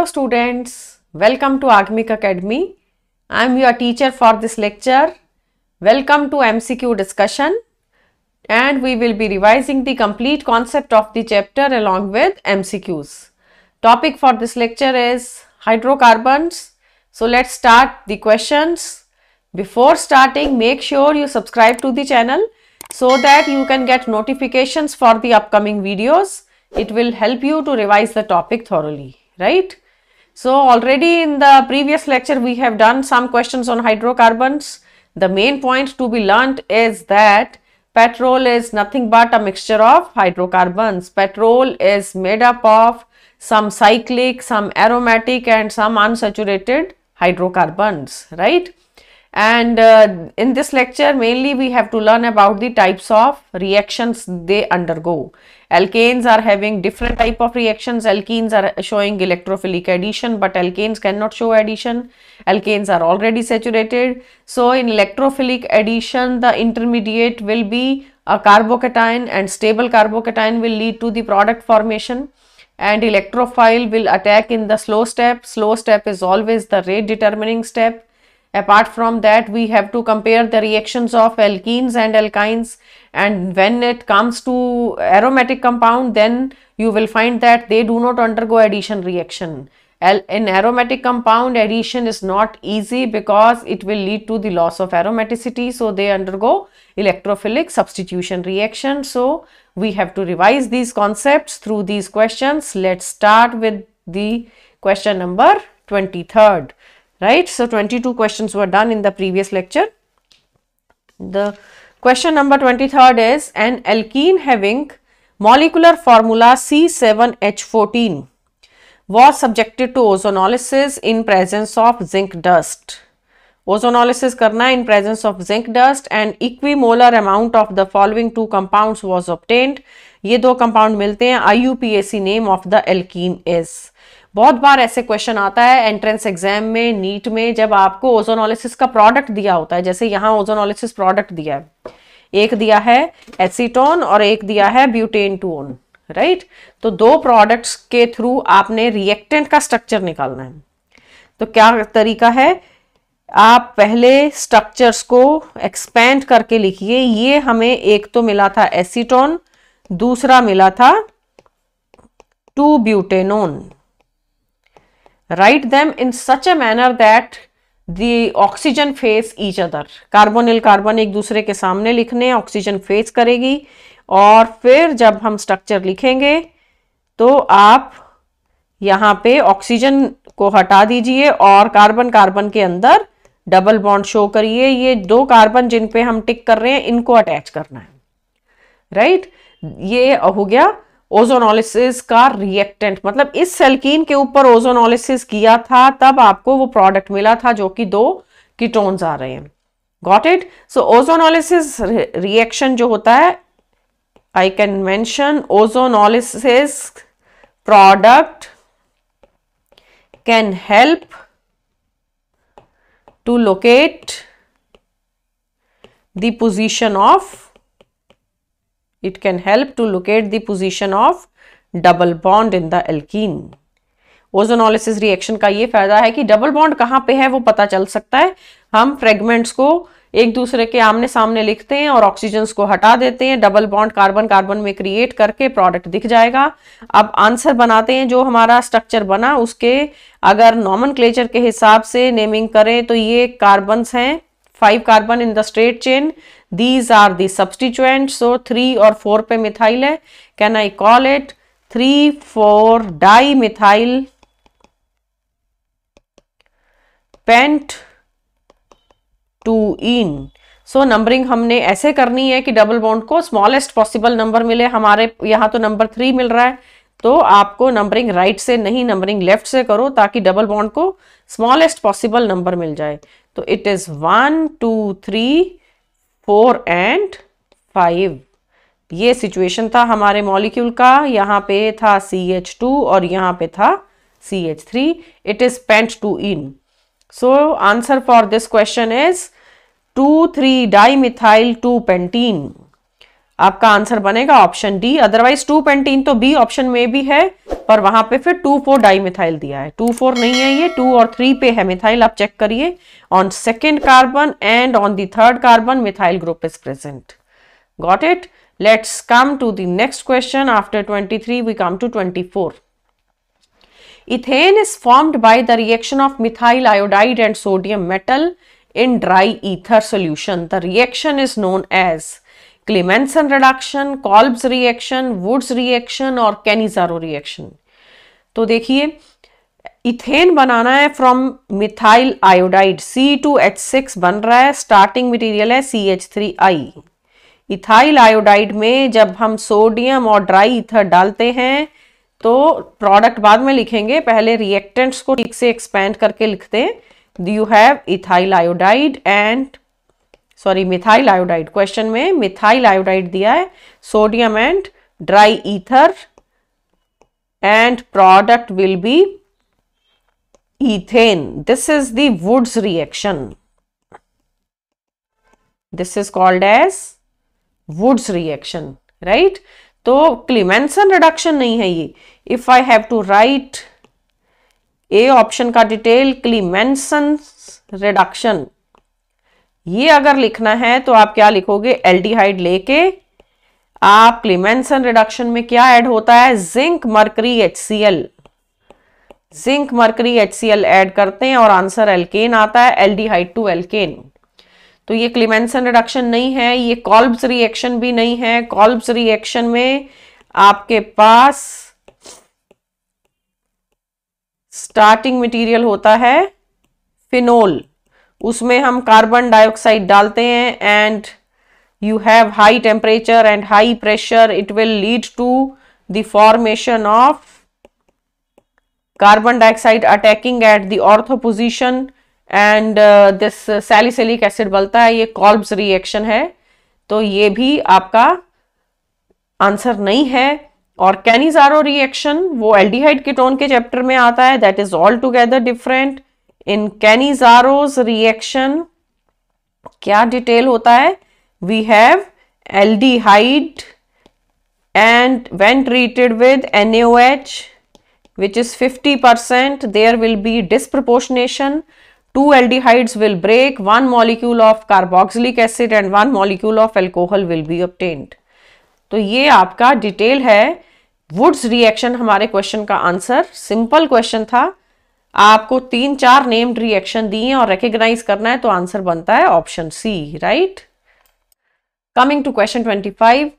Hello students, welcome to Agmic Academy. I am your teacher for this lecture. Welcome to MCQ discussion and we will be revising the complete concept of the chapter along with MCQs. Topic for this lecture is hydrocarbons. So let's start the questions. Before starting make sure you subscribe to the channel so that you can get notifications for the upcoming videos. It will help you to revise the topic thoroughly right? So already in the previous lecture we have done some questions on hydrocarbons. The main point to be learnt is that petrol is nothing but a mixture of hydrocarbons. Petrol is made up of some cyclic, some aromatic and some unsaturated hydrocarbons, right? and uh, in this lecture mainly we have to learn about the types of reactions they undergo alkanes are having different type of reactions alkenes are showing electrophilic addition but alkanes cannot show addition alkanes are already saturated so in electrophilic addition the intermediate will be a carbocation and stable carbocation will lead to the product formation and electrophile will attack in the slow step slow step is always the rate determining step Apart from that, we have to compare the reactions of alkenes and alkynes and when it comes to aromatic compound, then you will find that they do not undergo addition reaction. In aromatic compound, addition is not easy because it will lead to the loss of aromaticity. So, they undergo electrophilic substitution reaction. So, we have to revise these concepts through these questions. Let's start with the question number 23rd right. So, 22 questions were done in the previous lecture. The question number 23rd is an alkene having molecular formula C7H14 was subjected to ozonolysis in presence of zinc dust. Ozonolysis karna in presence of zinc dust and equimolar amount of the following two compounds was obtained. ये दो compound मिलते हैं IUPAC name of the alkene is. बहुत बार ऐसे question आता है entrance exam में NEET में जब आपको ओजोनोलिसिस का प्रोडक्ट दिया होता है जैसे यहाँ ओजोनोलिसिस प्रोडक्ट दिया है एक दिया है एसीटोन और एक दिया है ब्यूटेन टून राइट तो दो प्रोडक्ट्स के थ्रू आपने रिएक्टेंट का स्ट्रक्चर निकालना है तो क्या तरीका है आप पहले स्ट्रक्चर्स को एक्सपेंड करके लिखिए ये हमें एक तो मिला था एसीटोन दूसरा मिला था two butanone write them in such a manner that the oxygen face each other carbonyl carbon एक दूसरे के सामने लिखने ऑक्सीजन फेस करेगी और फिर जब हम स्ट्रक्चर लिखेंगे तो आप यहाँ पे ऑक्सीजन को हटा दीजिए और कार्बन कार्बन के अंदर डबल बॉन्ड शो करिए ये दो कार्बन जिन पे हम टिक कर रहे हैं इनको अटैच करना है राइट right? ये हो गया ओजोनोलिसिस का रिएक्टेंट मतलब इस सेल्कीन के ऊपर ओजोनोलिसिस किया था तब आपको वो प्रोडक्ट मिला था जो कि दो कीटोन्स आ रहे हैं got it so ozonolysis reaction जो होता है I can mention ozonolysis product can help to locate the position of It can help to locate the position of double bond in the alkene. Ozonolysis reaction का ये फायदा है कि double bond कहाँ पे है वो पता चल सकता है हम फ्रेगमेंट्स को एक दूसरे के आमने सामने लिखते हैं और ऑक्सीजन को हटा देते हैं डबल बॉन्ड कार्बन कार्बन में क्रिएट करके प्रोडक्ट दिख जाएगा अब आंसर बनाते हैं जो हमारा स्ट्रक्चर बना उसके अगर नॉमन के हिसाब से नेमिंग करें तो ये कार्बन्स हैं five carbon in the straight chain these are the substituent so three और फोर पे मिथाइल है can I call it three four dimethyl pent two ene so numbering हमने ऐसे करनी है कि डबल बॉन्ड को स्मॉलेस्ट पॉसिबल नंबर मिले हमारे यहां तो नंबर थ्री मिल रहा है तो आपको नंबरिंग राइट right से नहीं नंबरिंग लेफ्ट से करो ताकि डबल बॉन्ड को स्मॉलेस्ट पॉसिबल नंबर मिल जाए तो it is one two three four and five ये सिचुएशन था हमारे मॉलिक्यूल का यहाँ पे था सी एच टू और यहाँ पे था C H three it is pent two ene so answer for this question is two three dimethyl two pentene आपका आंसर बनेगा option D otherwise two pentene तो बी ऑप्शन में भी है पर वहां पे फिर टू फोर डाई मिथाइल दिया है टू फोर नहीं है ये टू और थ्री पे है मिथाइल आप चेक करिए on second carbon and on the third carbon methyl group is present got it let's come to the next question after twenty three we come to twenty four ethane is formed by the reaction of methyl iodide and sodium metal in dry ether solution the reaction is known as Clemenson reduction Kolbe's reaction Wurtz reaction और Cannizzaro reaction तो देखिए ethane बनाना है from methyl iodide C two H six बन रहा है starting material है C H three I ethyl iodide में जब हम सोडियम और ड्राई इथर डालते हैं तो प्रोडक्ट बाद में लिखेंगे पहले रिएक्टेंट्स को ठीक से एक्सपेंड करके लिखते हैं you have ethyl iodide and sorry methyl iodide question में मिथाइल आयोडाइड दिया है sodium and dry ether and product will be ethane this is the reaction this is called as as reaction right तो Clemmensen reduction नहीं है ये if I have to write a option का detail Clemmensen reduction ये अगर लिखना है तो आप क्या लिखोगे एल्डिहाइड लेके आप क्लिमेंसन रिडक्शन में क्या ऐड होता है zinc mercury HCl zinc mercury HCl add करते हैं और आंसर एल्केन आता है एल्डिहाइड टू एल्केन तो ये क्लिमेंसन रिडक्शन नहीं है ये कॉल्ब्स रिएक्शन भी नहीं है कॉल्ब्स रिएक्शन में आपके पास स्टार्टिंग मटेरियल होता है फिनोल उसमें हम कार्बन डाइऑक्साइड डालते हैं and you have high temperature and high pressure it will lead to the formation of carbon dioxide attacking at the ortho position and uh, this uh, salicylic है ये कॉल्ब्स reaction है तो ये भी आपका आंसर नहीं है और कैनिजारो रिएक्शन वो एल्डिहाइड कीटोन के चैप्टर में आता है that is all together different in Cannizzaro's reaction क्या डिटेल होता है we have aldehyde and when treated with H which is fifty percent there will be disproportionation two aldehydes will break one molecule of carboxylic acid and one molecule of alcohol will be obtained तो ये आपका detail है Wurtz reaction हमारे question का answer simple question था आपको तीन चार नेम्ड रिएक्शन दिए और रिकग्नाइज करना है तो आंसर बनता है option C right coming to question twenty five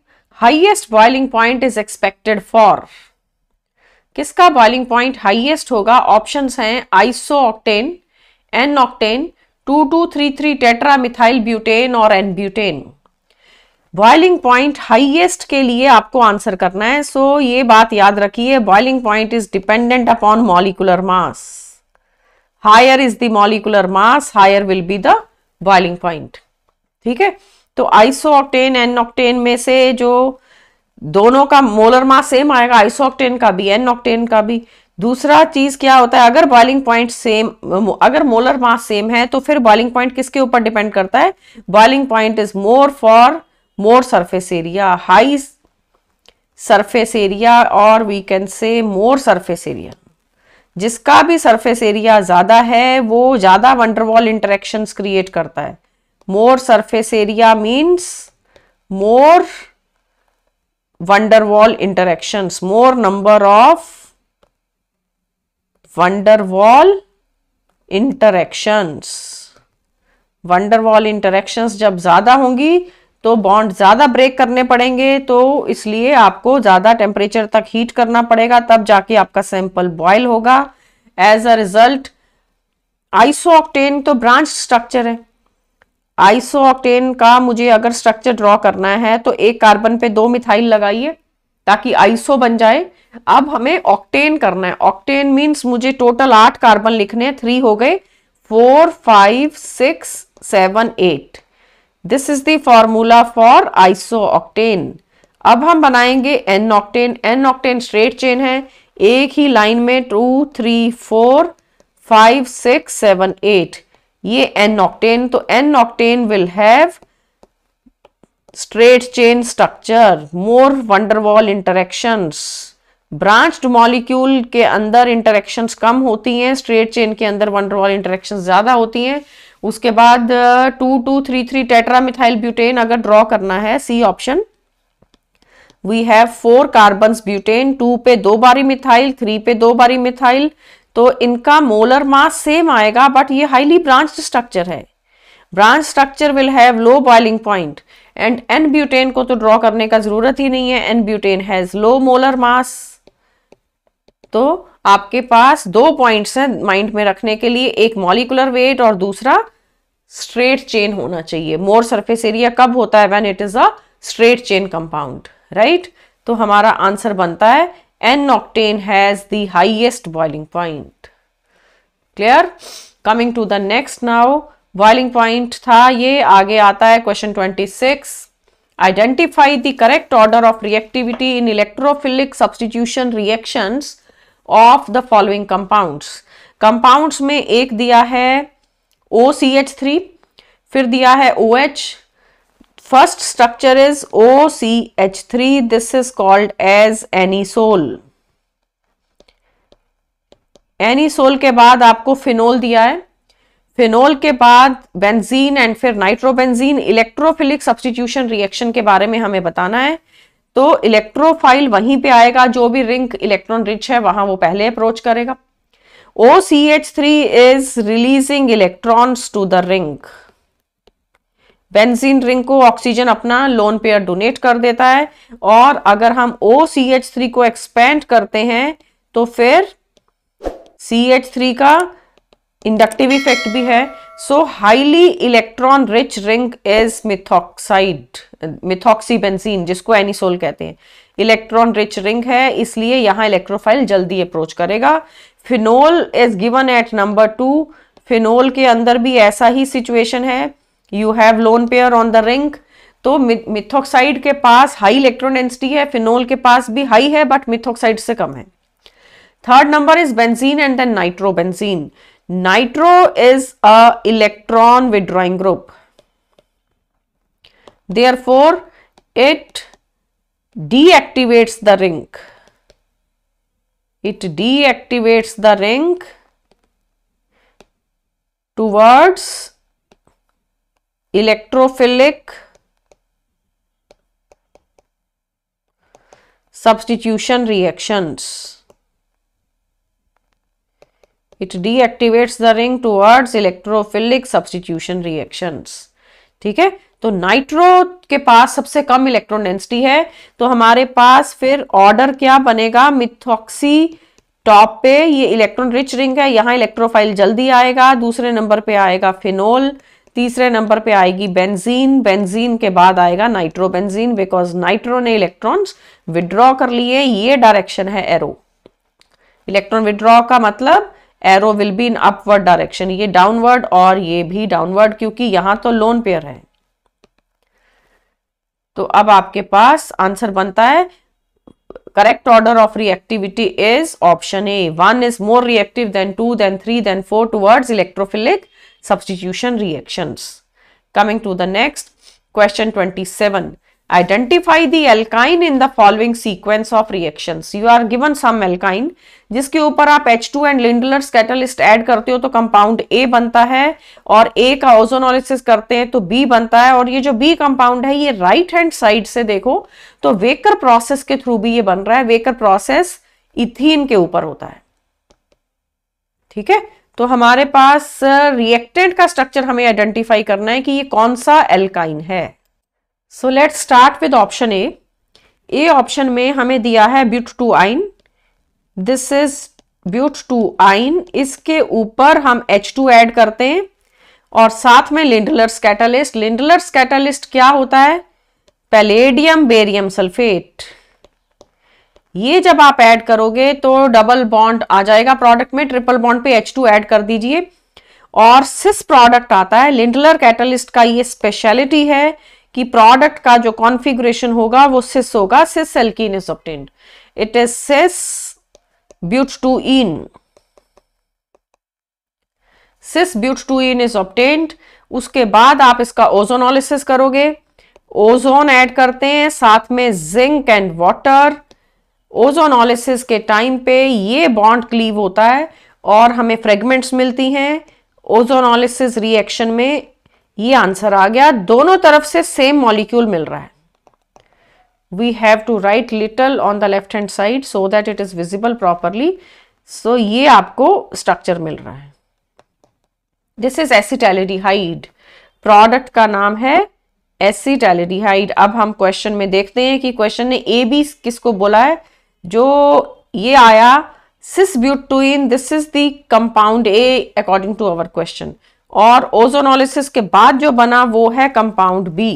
highest boiling point is expected for किसका बॉइलिंग पॉइंट हाइएस्ट होगा ऑप्शन हैं isooctane N octane two two three three tetramethyl butane और N butane boiling point highest के लिए आपको answer करना है सो so, ये बात याद रखिए boiling point is dependent upon molecular mass higher is the molecular mass higher will be the boiling point ठीक है तो आइसो ऑक्टेन एन ऑक्टेन में से जो दोनों का मोलर मास सेम आएगा आइसो ऑक्टेन का भी एन ऑक्टेन का भी दूसरा चीज क्या होता है अगर बॉइलिंग पॉइंट सेम अगर मोलर मास सेम है तो फिर बॉइलिंग पॉइंट किसके ऊपर डिपेंड करता है boiling point is more for more surface area high surface area और we can say more surface area जिसका भी सरफेस एरिया ज़्यादा है वो ज़्यादा वंडरवॉल इंटरेक्शंस क्रिएट करता है more surface area means more van der Waals interactions more number of van der Waals interactions van der Waals interactions जब ज़्यादा होंगी तो बॉन्ड ज़्यादा ब्रेक करने पड़ेंगे तो इसलिए आपको ज़्यादा टेम्परेचर तक हीट करना पड़ेगा तब जाके आपका सैंपल बॉयल होगा as a result isooctane तो ब्रांच स्ट्रक्चर है आइसो ऑक्टेन का मुझे अगर स्ट्रक्चर ड्रॉ करना है तो एक कार्बन पे दो मिथाइल लगाइए ताकि आइसो बन जाए अब हमें ऑक्टेन करना है ऑक्टेन मीन्स मुझे टोटल आठ कार्बन लिखने हैं थ्री हो गए four five six seven eight this is दमूला फॉर्मूला फॉर आइसो ऑक्टेन अब हम बनाएंगे N octane N octane straight chain है एक ही लाइन में two three four five six seven eight ये एन ऑक्टेन तो N octane will have straight chain structure more van der Waals interaction branch branched molecule के अंदर इंटरेक्शंस कम होती हैं स्ट्रेट चेन के अंदर वंडरवॉल इंटरेक्शंस ज़्यादा होती हैं उसके बाद two two three three tetramethyl butane अगर ड्रॉ करना है C option we have four carbon butane two पे दो बारी मिथाइल थ्री पे दो बारी मिथाइल तो इनका मोलर मास सेम आएगा बट ये हाईली ब्रांच स्ट्रक्चर है branch structure will have low boiling point and N butane को तो ड्रॉ करने का जरूरत ही नहीं है N butane has low molar mass तो आपके पास दो पॉइंट्स हैं माइंड में रखने के लिए एक मॉलिकुलर वेट और दूसरा स्ट्रेट चेन होना चाहिए मोर सरफेस एरिया कब होता है when it is a straight chain compound right तो हमारा आंसर बनता है N octane has the highest boiling point clear coming to the next now boiling point था ये आगे आता है question twenty six identify the correct order of reactivity in electrophilic substitution reaction of the following compounds compounds में एक दिया है ओ C H three फिर दिया है O H first structure is O C H three this is called as anisole anisole के बाद आपको फिनोल दिया है फिनोल के बाद बेंजीन एंड फिर नाइट्रोबेंजीन इलेक्ट्रोफिलिक सब्सटीट्यूशन रिएक्शन के बारे में हमें बताना है तो इलेक्ट्रोफाइल वहीं पे आएगा जो भी रिंग इलेक्ट्रॉन रिच है वहां वो पहले अप्रोच करेगा O C H three is releasing electrons to the ring benzene ring को ऑक्सीजन अपना लोन पेयर डोनेट कर देता है और अगर हम ओ सी एच थ्री को एक्सपेंड करते हैं तो फिर सी एच थ्री का इंडक्टिव इफेक्ट भी है so highly electron rich ring is methoxide methoxy benzene जिसको एनिसोल कहते हैं इलेक्ट्रॉन रिच रिंग है इसलिए यहाँ इलेक्ट्रोफाइल जल्दी अप्रोच करेगा phenol is given at number two phenol के अंदर भी ऐसा ही सिचुएशन है you have lone pair on the ring तो मिथॉक्साइड के पास हाई इलेक्ट्रॉन डेंसिटी है फिनोल के पास भी हाई है बट मिथॉक्साइड से कम है third number is benzene and then nitrobenzene Nitro is a electron withdrawing group. Therefore, it deactivates the ring. It deactivates the ring towards electrophilic substitution reactions. It deactivates the ring towards electrophilic substitution reactions ठीक है तो nitro के पास सबसे कम electron density है तो हमारे पास फिर order क्या बनेगा मिथॉक्सी टॉप पे ये इलेक्ट्रॉन रिच रिंग है यहाँ इलेक्ट्रोफाइल जल्दी आएगा दूसरे नंबर पे आएगा फिनोल तीसरे नंबर पे आएगी बेंजीन बेंजीन के बाद आएगा नाइट्रो बेंजीन बिकॉज नाइट्रो ने इलेक्ट्रॉन्स विड्रॉ कर लिए ये डायरेक्शन है एरो इलेक्ट्रॉन विड्रॉ का मतलब arrow will be in upward direction ये डाउनवर्ड और ये भी डाउनवर्ड क्योंकि यहां तो लोन पेयर है तो अब आपके पास आंसर बनता है correct order of reactivity is option A one is more reactive than two than three than four towards electrophilic substitution reaction coming to the next question twenty seven Identify the alkyne in the following sequence of reactions. You are given some alkyne जिसके ऊपर आप H2 and Lindlar catalyst add करते हो तो compound A बनता है और ए का ओजोनोलिसिस करते हैं तो बी बनता है और ये जो बी कंपाउंड है ये राइट हैंड साइड से देखो तो वेकर प्रोसेस के थ्रू भी ये बन रहा है वेकर प्रोसेस इथिन के ऊपर होता है ठीक है तो हमारे पास रिएक्टेंट का स्ट्रक्चर हमें आइडेंटिफाई करना है कि ये कौन सा एल्काइन है so let's start with option A A option में हमें दिया है but two yne this is but two yne इसके ऊपर हम एच टू एड करते हैं और साथ में लिंडलर्स कैटलिस्ट लिंडलर्स कैटलिस्ट क्या होता है पैलेडियम बेरियम सल्फेट ये जब आप ऐड करोगे तो डबल बॉन्ड आ जाएगा प्रोडक्ट में ट्रिपल बॉन्ड पे एच टू एड कर दीजिए और सिस प्रोडक्ट आता है लिंडलर कैटलिस्ट का ये स्पेशलिटी है कि प्रोडक्ट का जो कॉन्फिग्रेशन होगा वो सिस होगा cis alkene is obtained it is cis but two ene cis but two ene is obtained उसके बाद आप इसका ओजोनोलिसिस करोगे ओजोन ऐड करते हैं साथ में जिंक एंड वाटर ओजोनोलिसिस के टाइम पे ये बॉन्ड क्लीव होता है और हमें फ्रेगमेंट्स मिलती हैं ओजोनोलिसिस रिएक्शन में ये आंसर आ गया दोनों तरफ से सेम मॉलिक्यूल मिल रहा है we have to write little on the left hand side so that it is visible properly so ये आपको स्ट्रक्चर मिल रहा है दिस इज एसिटेलिडिहाइड प्रोडक्ट का नाम है एसिटेलिडिहाइड अब हम क्वेश्चन में देखते हैं कि क्वेश्चन ने ए बी किसको बोला है जो ये आया cis butene this is the compound A according to our question और ओजोनोलिसिस के बाद जो बना वो है कंपाउंड बी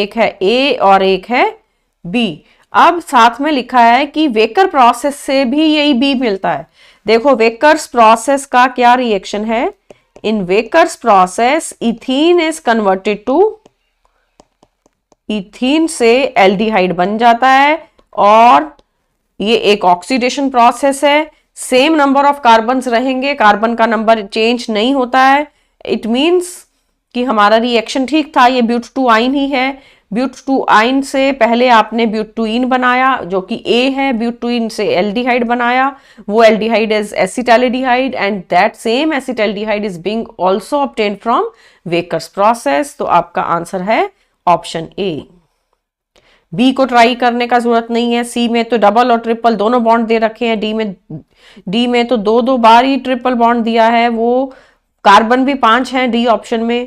एक है ए और एक है बी अब साथ में लिखा है कि वेकर प्रोसेस से भी यही बी मिलता है देखो वेकर्स प्रोसेस का क्या रिएक्शन है in Wacker's process ethene is converted to ethene से एल्डिहाइड बन जाता है और ये एक ऑक्सीडेशन प्रोसेस है सेम नंबर ऑफ कार्बन रहेंगे कार्बन का नंबर चेंज नहीं होता है इट मीन्स कि हमारा रिएक्शन ठीक था ये ब्यूट टू आइन ही है ब्यूट टू आइन से पहले आपने ब्यूट टू इन बनाया जो कि ए है ब्यूट टू इन से एल्डिहाइड बनाया वो aldehyde is acetaldehyde and that same acetaldehyde is being also obtain from Wacker's process तो आपका आंसर है ऑप्शन ए बी को ट्राई करने का जरूरत नहीं है सी में तो डबल और ट्रिपल दोनों बॉन्ड दे रखे हैं डी में डी में तो दो दो बार ही ट्रिपल बॉन्ड दिया है वो कार्बन भी पांच है डी ऑप्शन में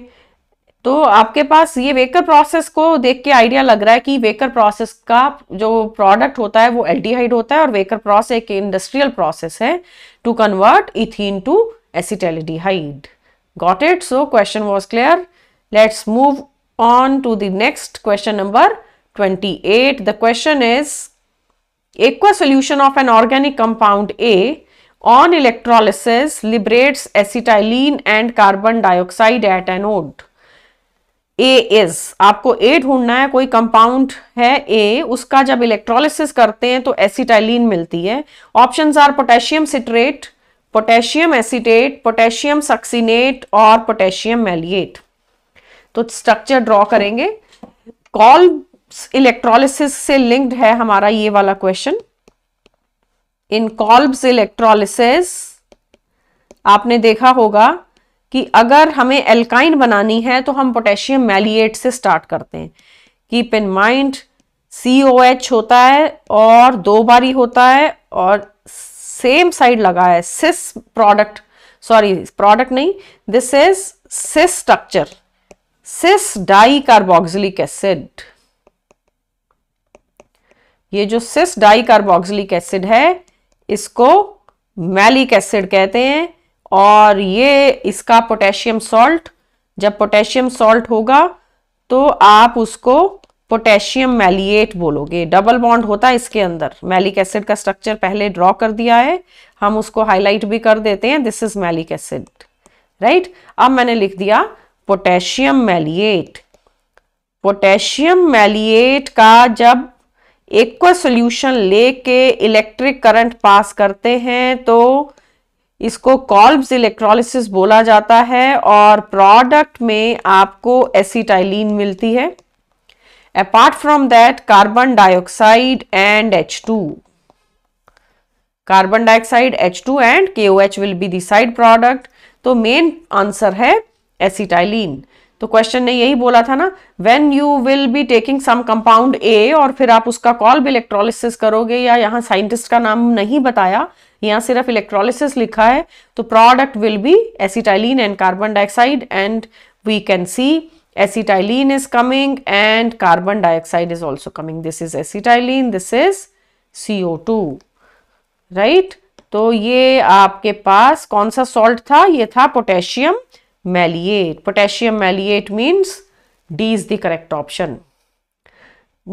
तो आपके पास ये वेकर प्रोसेस को देख के आइडिया लग रहा है कि वेकर प्रोसेस का जो प्रोडक्ट होता है वो एल्डिहाइड होता है और वेकर प्रोसेस एक इंडस्ट्रियल प्रोसेस है to convert ethene to acetaldehyde got it so question was clear let's move on to the next question number 28 the question is aqueous solution of an organic compound A on electrolysis liberates acetylene and carbon dioxide at anode A is आपको A ढूंढना है कोई compound है ए उसका जब electrolysis करते हैं तो एसिटाइलिन मिलती है options are potassium citrate potassium acetate potassium succinate और पोटेशियम मेलिएट तो स्ट्रक्चर ड्रॉ करेंगे कॉल इलेक्ट्रोलिसिस से लिंक्ड है हमारा ये वाला क्वेश्चन इन कॉल्ब्स इलेक्ट्रोलिसिस आपने देखा होगा कि अगर हमें एल्काइन बनानी है तो हम पोटेशियम मैलिएट से स्टार्ट करते हैं keep in mind C O H होता है और दो बारी होता है और सेम साइड लगा है सिस प्रोडक्ट सॉरी प्रोडक्ट नहीं this is cis structure cis dicarboxylic acid ये जो सिस डाई कार्बोक्सिलिक एसिड है इसको मैलिक एसिड कहते हैं और ये इसका पोटेशियम सॉल्ट जब पोटेशियम सॉल्ट होगा तो आप उसको पोटेशियम मैलिएट बोलोगे डबल बॉन्ड होता है इसके अंदर मैलिक एसिड का स्ट्रक्चर पहले ड्रॉ कर दिया है हम उसको हाईलाइट भी कर देते हैं this is maleic acid right अब मैंने लिख दिया पोटेशियम मैलिएट पोटेशियम मैलिएट का जब इक्व सोल्यूशन लेके इलेक्ट्रिक करंट पास करते हैं तो इसको कॉल्ब्स इलेक्ट्रोलिसिस बोला जाता है और प्रोडक्ट में आपको एसिटाइलिन मिलती है apart from that carbon dioxide and H two carbon dioxide H two and K O H will be the side product तो मेन आंसर है एसिटाइलिन तो क्वेश्चन ने यही बोला था ना when you will be taking some compound A और फिर आप उसका कॉल भी इलेक्ट्रोलिसिस करोगे या यहाँ साइंटिस्ट का नाम नहीं बताया यहाँ सिर्फ इलेक्ट्रोलिसिस लिखा है तो product will be acetylene and carbon dioxide and we can see acetylene is coming and carbon dioxide is also coming this is acetylene this is C right तो ये आपके पास कौन सा सॉल्ट था ये था potassium maleate potassium maleate means D is the correct option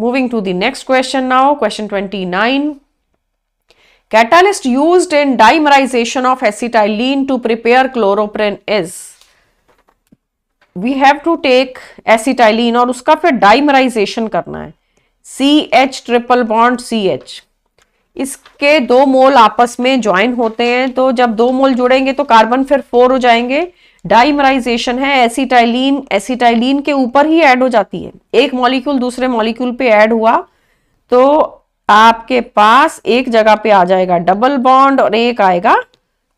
moving to the next question now question twenty nine catalyst use in dimerization of acetylene to prepare chloroprene is we have to take acetylene और उसका फिर dimerization करना है C H triple bond C H इसके दो मोल आपस में join होते हैं तो जब दो मोल जुड़ेंगे तो कार्बन फिर फोर हो जाएंगे डाइमराइजेशन है एसिटाइलिन एसिटाइलिन के ऊपर ही ऐड हो जाती है एक मॉलिक्यूल दूसरे मॉलिक्यूल पे ऐड हुआ तो आपके पास एक जगह पे आ जाएगा डबल बॉन्ड और एक आएगा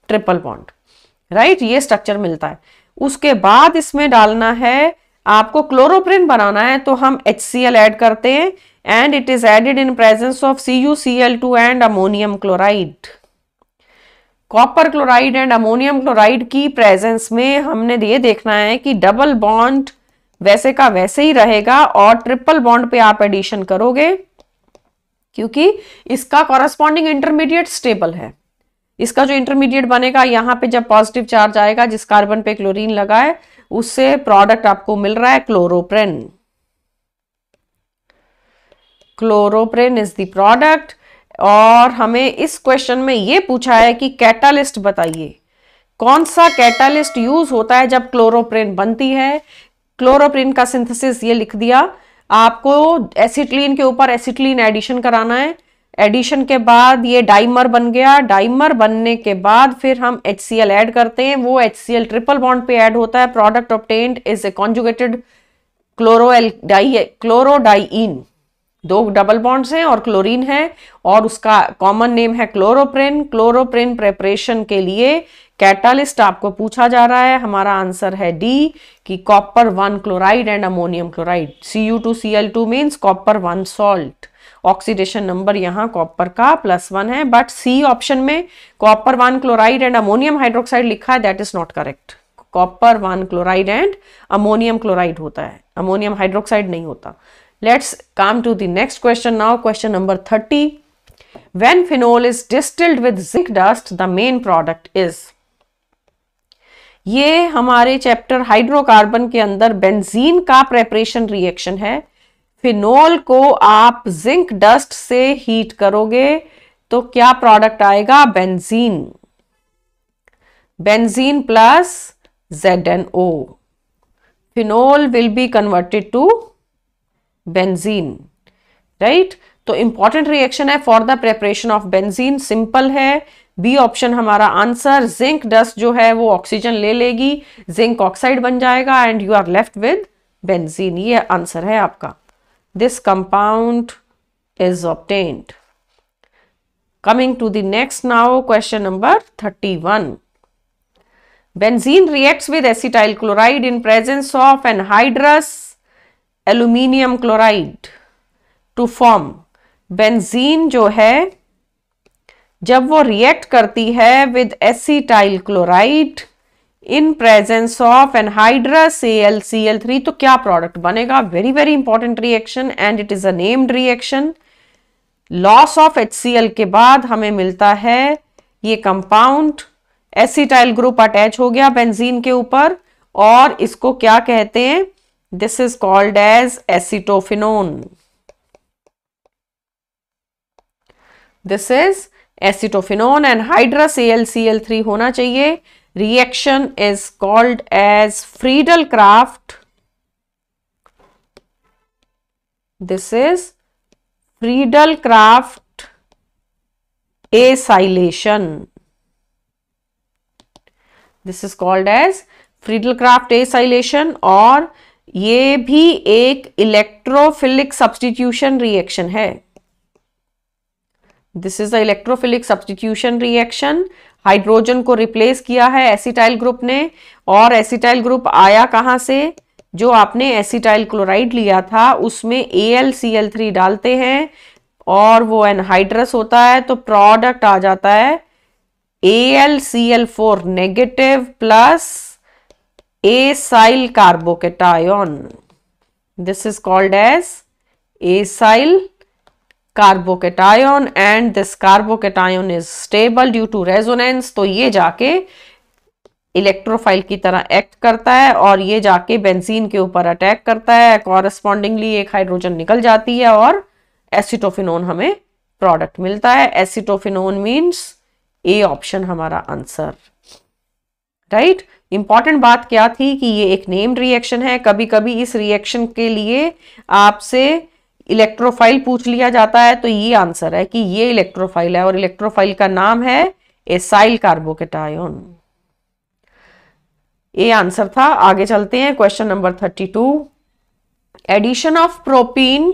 ट्रिपल बॉन्ड राइट ये स्ट्रक्चर मिलता है उसके बाद इसमें डालना है आपको क्लोरोप्रिन बनाना है तो हम एच सी एल एड करते हैं and it is added in presence of C U C L two and ammonium chloride copper chloride and ammonium chloride की प्रेजेंस में हमने ये देखना है कि डबल बॉन्ड वैसे का वैसे ही रहेगा और ट्रिपल बॉन्ड पे आप एडिशन करोगे क्योंकि इसका कॉरेस्पॉन्डिंग इंटरमीडिएट स्टेबल है इसका जो इंटरमीडिएट बनेगा यहाँ पे जब पॉजिटिव चार्ज आएगा जिस कार्बन पे क्लोरीन लगा है उससे प्रोडक्ट आपको मिल रहा है chloroprene chloroprene is the product और हमें इस क्वेश्चन में ये पूछा है कि कैटालिस्ट बताइए कौन सा कैटालिस्ट यूज होता है जब क्लोरोप्रेन बनती है क्लोरोप्रेन का सिंथेसिस ये लिख दिया आपको एसिटलीन के ऊपर एसिटलीन एडिशन कराना है एडिशन के बाद ये डाइमर बन गया डाइमर बनने के बाद फिर हम एच सी एल एड करते हैं वो H C L triple bond पे ऐड होता है प्रोडक्ट टेंट is a conjugated chloro di chlorodiene दो डबल बॉन्ड्स हैं और क्लोरीन है और उसका कॉमन नेम है क्लोरोप्रेन क्लोरोप्रेन प्रेपरेशन के लिए कैटालिस्ट आपको पूछा जा रहा है हमारा आंसर है डी कि copper one chloride and ammonium chloride C U two C L two means copper one salt oxidation number यहाँ कॉपर का प्लस वन है बट सी ऑप्शन में copper one chloride and ammonium hydroxide लिखा है that is not correct copper one chloride and ammonium chloride होता है ammonium hydroxide नहीं होता let's come to the next question now question number 30 when phenol is distilled with zinc dust the main product is ये हमारे chapter hydrocarbon के अंदर benzene का preparation reaction है फिनोल को आप जिंक डस्ट से हीट करोगे तो क्या प्रोडक्ट आएगा benzene benzene plus ZnO. Phenol will be converted to benzene right तो इंपॉर्टेंट रिएक्शन है for the preparation of benzene simple है बी ऑप्शन हमारा आंसर जिंक डस्ट जो है वो ऑक्सीजन ले लेगी जिंक ऑक्साइड बन जाएगा and you are left with benzene ये आंसर है आपका this compound is coming to the next now question number thirty one benzene react with acetyl chloride in presence of anhydrous aluminium chloride to form benzene जो है जब वो react करती है with acetyl chloride in presence of anhydrous L C L three तो क्या product बनेगा very very important reaction and it is a named reaction loss of H C L के बाद हमें मिलता है ये कंपाउंड एसीटाइल ग्रुप अटैच हो गया बेंजीन के ऊपर और इसको क्या कहते हैं This is called as acetophenone. This is acetophenone and hydrous AlCl3 होना चाहिए. Reaction is called as friedel Craft. This is friedel Craft acylation. This is called as friedel Craft acylation or ये भी एक इलेक्ट्रोफिलिक सब्सटीट्यूशन रिएक्शन है this is the electrophilic substitution reaction hydrogen को replace किया है acetyl group ने और acetyl group आया कहां से जो आपने एसिटाइल क्लोराइड लिया था उसमें ए डालते हैं और वो एनहाइड्रस होता है तो प्रोडक्ट आ जाता है A negative plus acyl carbocation. This is called as acyl carbocation and this carbocation is stable due to resonance. तो ये जाके इलेक्ट्रोफाइल की तरह एक्ट करता है और ये जाके बेंजीन के ऊपर अटैक करता है कॉरेस्पॉन्डिंगली एक हाइड्रोजन निकल जाती है और एसिटोफिनोन हमें प्रोडक्ट मिलता है एसिटोफिनोन मीन्स ए ऑप्शन हमारा आंसर राइट right? इम्पॉर्टेंट बात क्या थी कि ये एक नेम्ड रिएक्शन है कभी कभी इस रिएक्शन के लिए आपसे इलेक्ट्रोफाइल पूछ लिया जाता है तो ये आंसर है कि ये इलेक्ट्रोफाइल है और इलेक्ट्रोफाइल का नाम है एसाइल कार्बोकेटायन ये आंसर था आगे चलते हैं question number thirty two addition of propene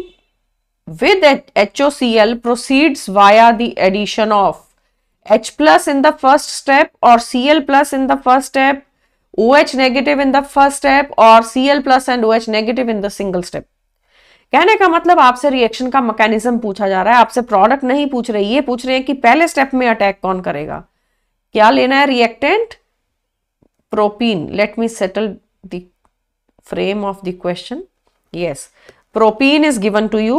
L proceed via the addition of H H in the first step और C Cl plus in the first step OH the first step और C L Cl and O OH negative in the single step कहने का मतलब आपसे reaction का mechanism पूछा जा रहा है आपसे प्रोडक्ट नहीं पूछ रही ये पूछ रहे हैं कि पहले स्टेप में अटैक कौन करेगा क्या लेना है reactant propene let me settle the frame of the question yes propene is given to you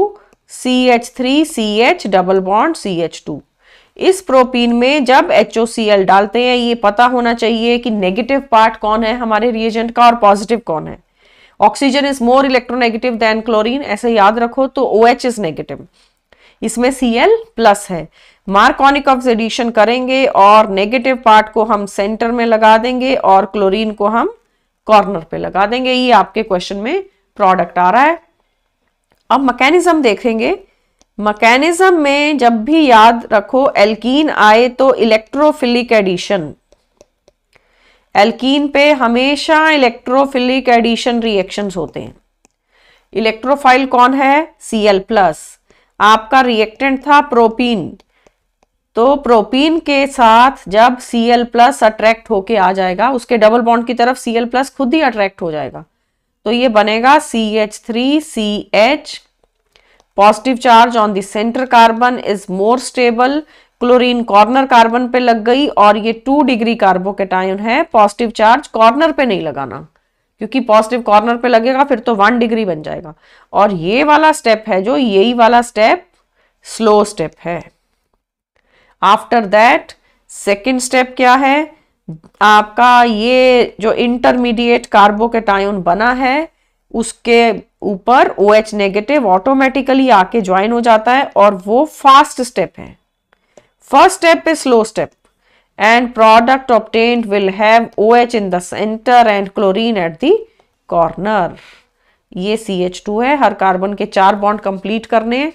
C H three C H double bond C H two इस प्रोपीन में जब एच डालते हैं ये पता होना चाहिए कि नेगेटिव पार्ट कौन है हमारे रिएजेंट का और पॉजिटिव कौन है oxygen is more electronegative than chlorine ऐसे याद रखो तो ओ एच इज नेगेटिव इसमें सी एल प्लस है मार्कॉनिक ऑफ एडिशन करेंगे और नेगेटिव पार्ट को हम सेंटर में लगा देंगे और क्लोरीन को हम कॉर्नर पे लगा देंगे ये आपके क्वेश्चन में प्रोडक्ट आ रहा है अब मैकेनिज्म देखेंगे मकैनिज्म में जब भी याद रखो एल्कीन आए तो इलेक्ट्रोफिलिक एडिशन एल्कीन पे हमेशा इलेक्ट्रोफिलिक एडिशन रिएक्शंस होते हैं इलेक्ट्रोफाइल कौन है सी एल प्लस आपका रिएक्टेंट था प्रोपीन तो प्रोपीन के साथ जब सी एल प्लस अट्रैक्ट होके आ जाएगा उसके डबल बॉन्ड की तरफ सी एल प्लस खुद ही अट्रैक्ट हो जाएगा तो ये बनेगा C H three C H positive charge on the centre carbon is more stable chlorine corner carbon पे लग गई और ये टू डिग्री कार्बोकेटाइन है पॉजिटिव चार्ज कॉर्नर पे नहीं लगाना क्योंकि पॉजिटिव कॉर्नर पे लगेगा फिर तो वन डिग्री बन जाएगा और ये वाला स्टेप है जो यही वाला स्टेप स्लो स्टेप है आफ्टर दैट सेकेंड स्टेप क्या है आपका ये जो इंटरमीडिएट कार्बोकेटाइन बना है उसके ऊपर ओ एच नेगेटिव ऑटोमेटिकली आके ज्वाइन हो जाता है और वो फास्ट स्टेप है first step is slow step and product obtain will have O H in the centre and chlorine at the corner ये सी एच टू है हर कार्बन के चार बॉन्ड कंप्लीट करने हैं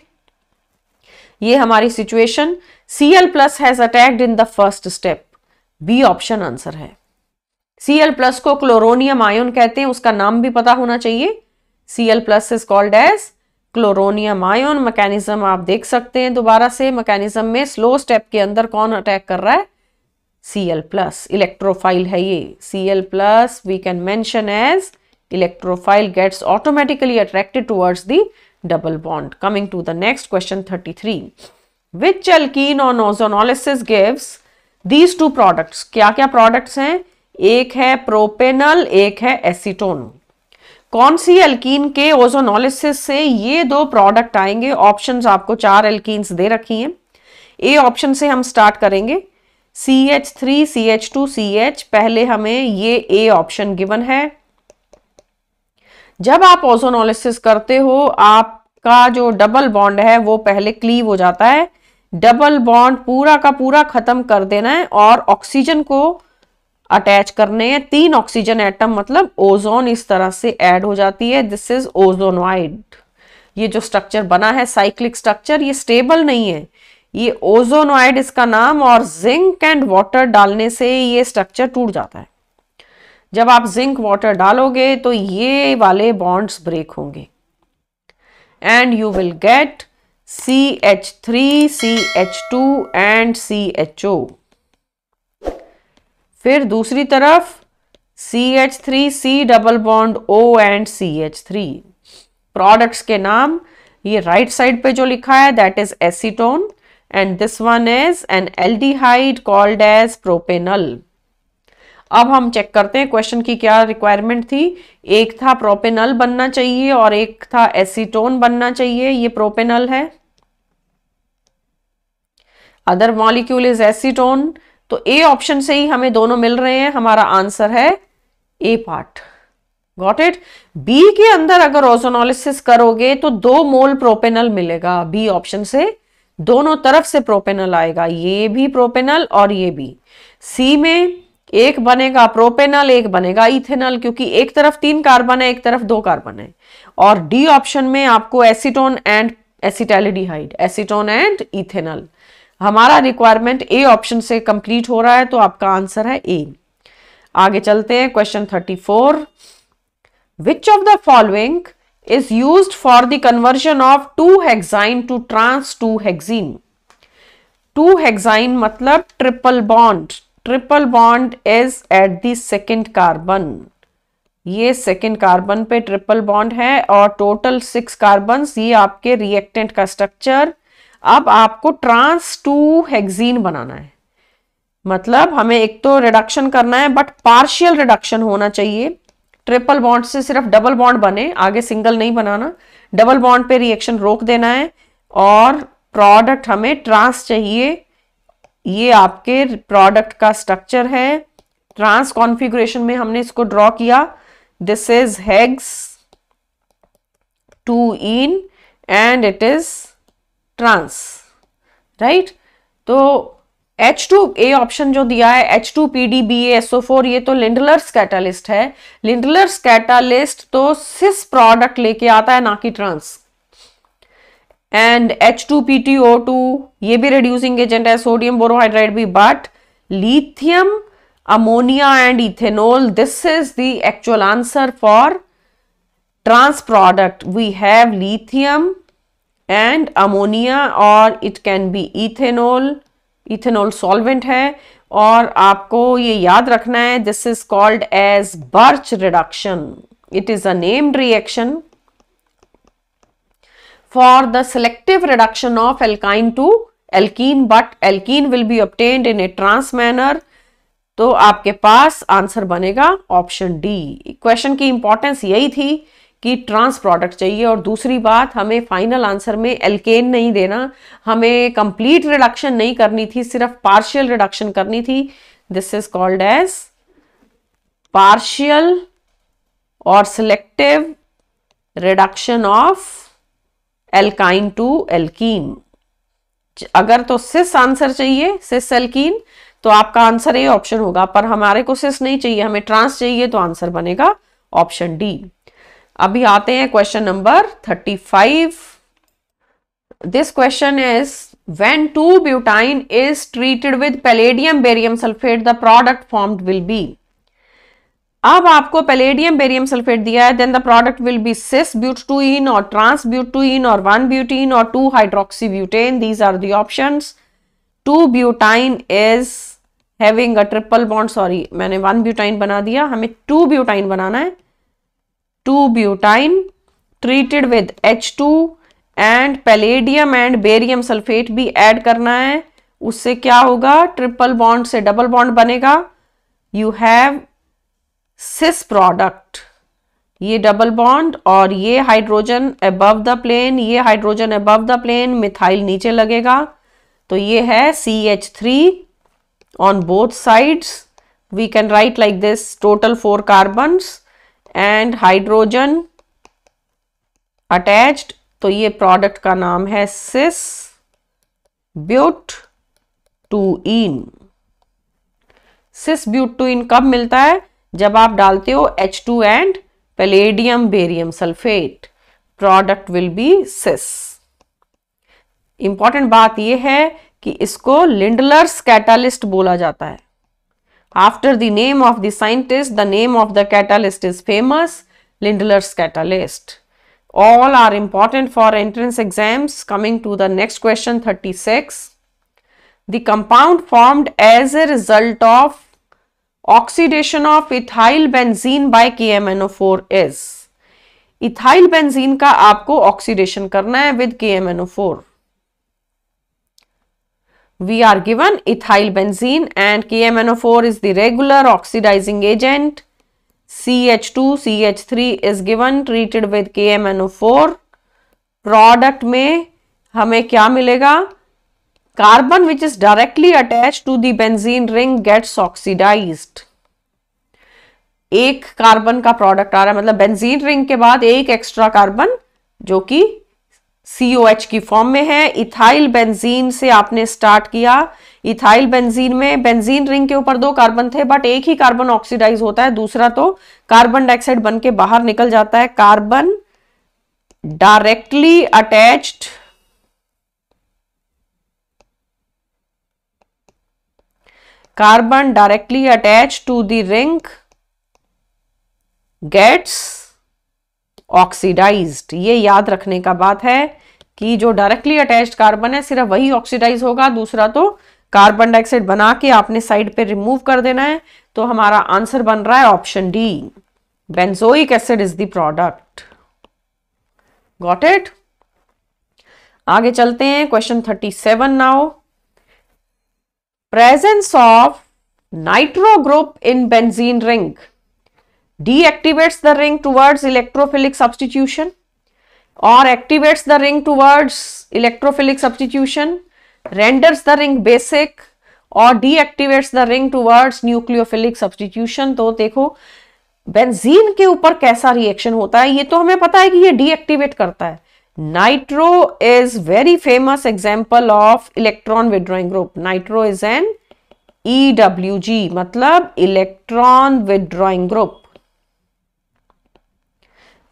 ये हमारी situation C L plus has attacked in the first step B option answer है C L plus को क्लोरोनियम आयन कहते हैं उसका नाम भी पता होना चाहिए Cl plus is called as chloronium ion mechanism आप देख सकते हैं दोबारा से मैकेनिज्म में स्लो स्टेप के अंदर कौन अटैक कर रहा है सी एल प्लस इलेक्ट्रोफाइल है ये C L plus we can mention as electrophile gets automatically attracted towards the double bond coming to the next question thirty three which alkene और ozonolysis gives these two products क्या क्या products हैं एक है propanal एक है acetone कौन सी alkene के ओजोनोलिसिस से ये दो प्रोडक्ट आएंगे ऑप्शंस आपको चार एल्कीन्स दे रखी हैं ए ऑप्शन से हम स्टार्ट करेंगे C H three C H two C H पहले हमें ये ए ऑप्शन गिवन है जब आप ओजोनोलिसिस करते हो आपका जो डबल बॉन्ड है वो पहले क्लीव हो जाता है डबल बॉन्ड पूरा का पूरा खत्म कर देना है और ऑक्सीजन को अटैच करने हैं तीन ऑक्सीजन एटम मतलब ओजोन इस तरह से ऐड हो जाती है दिस इज ओजोनवाइड ये जो स्ट्रक्चर बना है साइक्लिक स्ट्रक्चर ये स्टेबल नहीं है ये ओजोनवाइड इसका नाम और जिंक एंड वाटर डालने से ये स्ट्रक्चर टूट जाता है जब आप जिंक वाटर डालोगे तो ये वाले बॉन्ड्स ब्रेक होंगे and you will get C H three C H two and C H O फिर दूसरी तरफ C H three C double bond O and C H three products के नाम ये राइट right साइड पे जो लिखा है that is acetone and this one is an aldehyde called as propanal अब हम चेक करते हैं क्वेश्चन की क्या रिक्वायरमेंट थी एक था प्रोपेनल बनना चाहिए और एक था एसीटोन बनना चाहिए ये प्रोपेनल है अदर मॉलिक्यूल इज एसीटोन तो ए ऑप्शन से ही हमें दोनों मिल रहे हैं हमारा आंसर है A part got it B के अंदर अगर ओजोनोलिसिस करोगे तो दो मोल प्रोपेनल मिलेगा बी ऑप्शन से दोनों तरफ से प्रोपेनल आएगा ये भी प्रोपेनल और ये भी सी में एक बनेगा प्रोपेनल एक बनेगा इथेनल क्योंकि एक तरफ तीन कार्बन है एक तरफ दो कार्बन है और डी ऑप्शन में आपको acetone and acetaldehyde acetone and ethanal हमारा रिक्वायरमेंट ए ऑप्शन से कंप्लीट हो रहा है तो आपका आंसर है ए आगे चलते हैं question thirty four which of the following is use for the conversion of two hexyne to trans two hexene two hexyne मतलब triple bond triple bond is at the second carbon ये second carbon पे triple bond है और total six carbon ये आपके reactant का structure अब आपको ट्रांस टू हेक्सीन बनाना है मतलब हमें एक तो रिडक्शन करना है बट पार्शियल रिडक्शन होना चाहिए ट्रिपल बॉन्ड से सिर्फ डबल बॉन्ड बने आगे सिंगल नहीं बनाना डबल बॉन्ड पे रिएक्शन रोक देना है और प्रोडक्ट हमें ट्रांस चाहिए ये आपके प्रोडक्ट का स्ट्रक्चर है ट्रांस कॉन्फ़िगरेशन में हमने इसको ड्रॉ किया this is hex two ene and it is trans right तो एच टू ए ऑप्शन जो दिया है H two P D B S O four ये तो लिंडलर्स कैटालिस्ट है लिंडलर्स कैटालिस्ट तो सिस प्रोडक्ट लेके आता है ना कि trans and H two P T O two ये भी रिड्यूसिंग एजेंट है सोडियम बोरोहाइड्राइड भी but lithium ammonia and ethanol this is the actual answer for trans product we have lithium and ammonia और it can be ethanol ethanol solvent है और आपको ये याद रखना है this is called as birch reduction it is a named reaction for the selective reduction of alkyne to alkene but alkene will be obtained in a trans manner तो आपके पास आंसर बनेगा ऑप्शन डी क्वेश्चन की importance यही थी कि trans product चाहिए और दूसरी बात हमें फाइनल आंसर में एल्केन नहीं देना हमें कंप्लीट रिडक्शन नहीं करनी थी सिर्फ पार्शियल रिडक्शन करनी थी this is called as partial और selective reduction of alkyne to alkene अगर तो सिस आंसर चाहिए सिस एल्कीन तो आपका आंसर ए ऑप्शन होगा पर हमारे को सिस नहीं चाहिए हमें ट्रांस चाहिए तो आंसर बनेगा ऑप्शन डी अभी आते हैं question number thirty five this question is when two butyne is treated with palladium barium sulphate the product formed will be अब आपको पेलेडियम बेरियम सल्फेट दिया है then the product will be cis but और trans butene और one butene और two hydroxy butane these are the option two butyne is having a triple bond sorry मैंने one butyne बना दिया हमें two butyne बनाना है two butyne treated with H two and palladium and barium sulphate भी add करना है उससे क्या होगा ट्रिपल बॉन्ड से डबल बॉन्ड बनेगा यू हैव सिस प्रोडक्ट ये डबल बॉन्ड और ये हाइड्रोजन अबव द प्लेन ये hydrogen above the plane methyl नीचे लगेगा तो ये है C H three on both sides we can write like this total four carbons and hydrogen attached तो ये प्रोडक्ट का नाम है सिस but two ene cis but two इन कब मिलता है जब आप डालते हो H two and palladium barium sulphate product will be cis important बात यह है कि इसको लिंडलर्स कैटालिस्ट बोला जाता है After the name of the scientist, the name of the catalyst is famous, Lindler's catalyst. All are important for entrance exams. Coming to the next question 36. The compound formed as a result of oxidation of ethyl benzene by KMNO4 is. ethyl benzene का आपको oxidation करना है with KMnO4. we are given ethyl benzene and KMNO4 is the regular oxidizing agent. CH2, CH3 is given treated with KMNO4. Product में हमें क्या मिलेगा Carbon which is directly attached to the benzene ring gets oxidized. एक carbon का product आ रहा है मतलब benzene ring के बाद एक extra carbon जो कि COH की फॉर्म में है इथाइल बेंजीन से आपने स्टार्ट किया इथाइल बेंजीन में बेंजीन रिंग के ऊपर दो कार्बन थे बट एक ही कार्बन ऑक्सीडाइज होता है दूसरा तो कार्बन डाइऑक्साइड बन के बाहर निकल जाता है carbon directly attached carbon directly attach to the ring gets oxidised ये याद रखने का बात है कि जो डायरेक्टली अटैच्ड कार्बन है सिर्फ वही ऑक्सीडाइज होगा दूसरा तो कार्बन डाइऑक्साइड बना के आपने साइड पे रिमूव कर देना है तो हमारा आंसर बन रहा है option D benzoic acid is the product got it आगे चलते हैं question thirty seven now presence of nitro group in benzene ring deactivates the ring towards electrophilic substitution or activates the ring towards electrophilic substitution, renders the ring basic or deactivates the ring towards nucleophilic substitution. तो देखो benzene के ऊपर कैसा reaction होता है ये तो हमें पता है कि ये डीएक्टिवेट करता है nitro is very famous example of electron withdrawing group nitro is an EWG मतलब इलेक्ट्रॉन विड्रॉइंग ग्रुप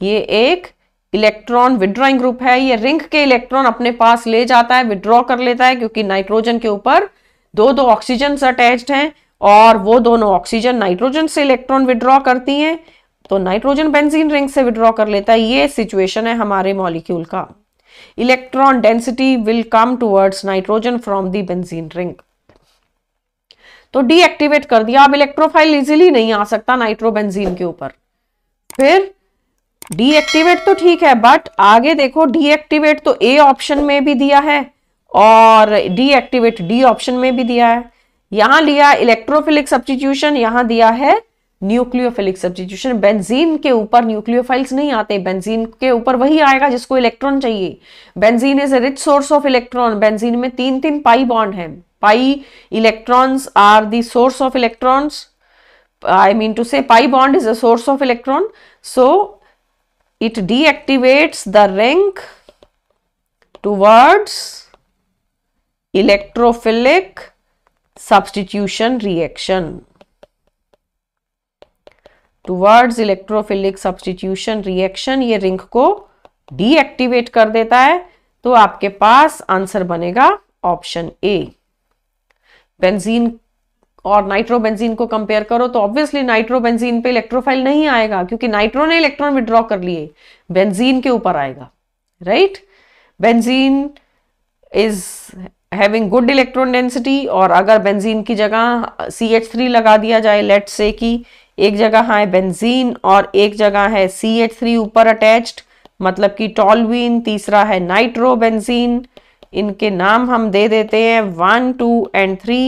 ये एक इलेक्ट्रॉन विड्रॉइंग ग्रुप है ये रिंग के इलेक्ट्रॉन अपने पास ले जाता है विड्रॉ कर लेता है क्योंकि नाइट्रोजन के ऊपर दो दो ऑक्सीजन अटैच्ड हैं और वो दोनों ऑक्सीजन नाइट्रोजन से इलेक्ट्रॉन विड्रॉ करती हैं तो नाइट्रोजन बेंजीन रिंग से विड्रॉ कर लेता है ये सिचुएशन है हमारे मॉलिक्यूल का electron density will come towards nitrogen from the benzene ring तो डीएक्टिवेट कर दिया अब इलेक्ट्रोफाइल इजीली नहीं आ सकता नाइट्रोबेंजीन के ऊपर फिर डीएक्टिवेट तो ठीक है बट आगे देखो डीएक्टिवेट तो ए ऑप्शन में भी दिया है और डीएक्टिवेट डी ऑप्शन में भी दिया है यहां लिया इलेक्ट्रोफिलिक सब्सटीट्यूशन यहां दिया है न्यूक्लियोफिलिक सब्सटीट्यूशन बेंजीन के ऊपर न्यूक्लियोफाइल्स नहीं आते बेंजीन के ऊपर वही आएगा जिसको इलेक्ट्रॉन चाहिए benzene is a rich source of electron benzene में तीन तीन पाई बॉन्ड है pi electrons are the source of electrons I mean to say pi bond is a source of electron so it deactivates the rank towards electrophilic substitution reaction towards electrophilic substitution reaction ये ring को deactivate कर देता है तो आपके पास answer बनेगा option A benzene और नाइट्रोबेंजीन को कंपेयर करो तो ऑब्वियसली नाइट्रोबेंजीन पे इलेक्ट्रोफाइल नहीं आएगा क्योंकि नाइट्रो ने इलेक्ट्रॉन विड्रॉ कर लिए बेंजीन के ऊपर आएगा right benzene is having good electron density और अगर बेंजीन की जगह सी एच थ्री लगा दिया जाए लेट से कि एक जगह है बेंजीन और एक जगह है सी एच थ्री ऊपर अटैच्ड मतलब कि टॉलवीन तीसरा है नाइट्रोबेंजीन इनके नाम हम दे देते हैं one two and three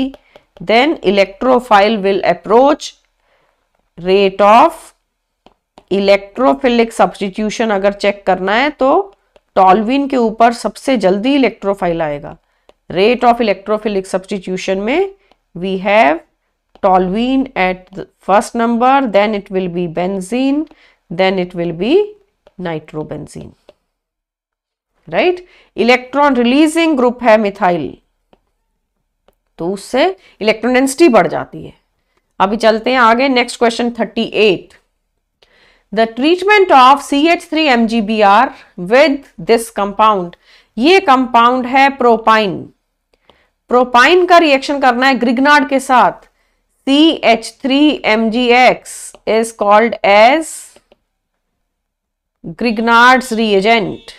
then electrophile will approach rate of electrophilic substitution अगर चेक करना है तो टॉलविन के ऊपर सबसे जल्दी इलेक्ट्रोफाइल आएगा रेट ऑफ इलेक्ट्रोफिलिक सब्सटीट्यूशन में we have toluene at first number then it will be benzene then it will be nitrobenzene right electron releasing group है मिथाइल तो उससे इलेक्ट्रॉन डेंसिटी बढ़ जाती है अभी चलते हैं आगे next question thirty eight the treatment of C H three M G B R with this compound ये कंपाउंड है प्रोपाइन प्रोपाइन का रिएक्शन करना है ग्रिगनाड के साथ C H three M G X is called as Grignard reagent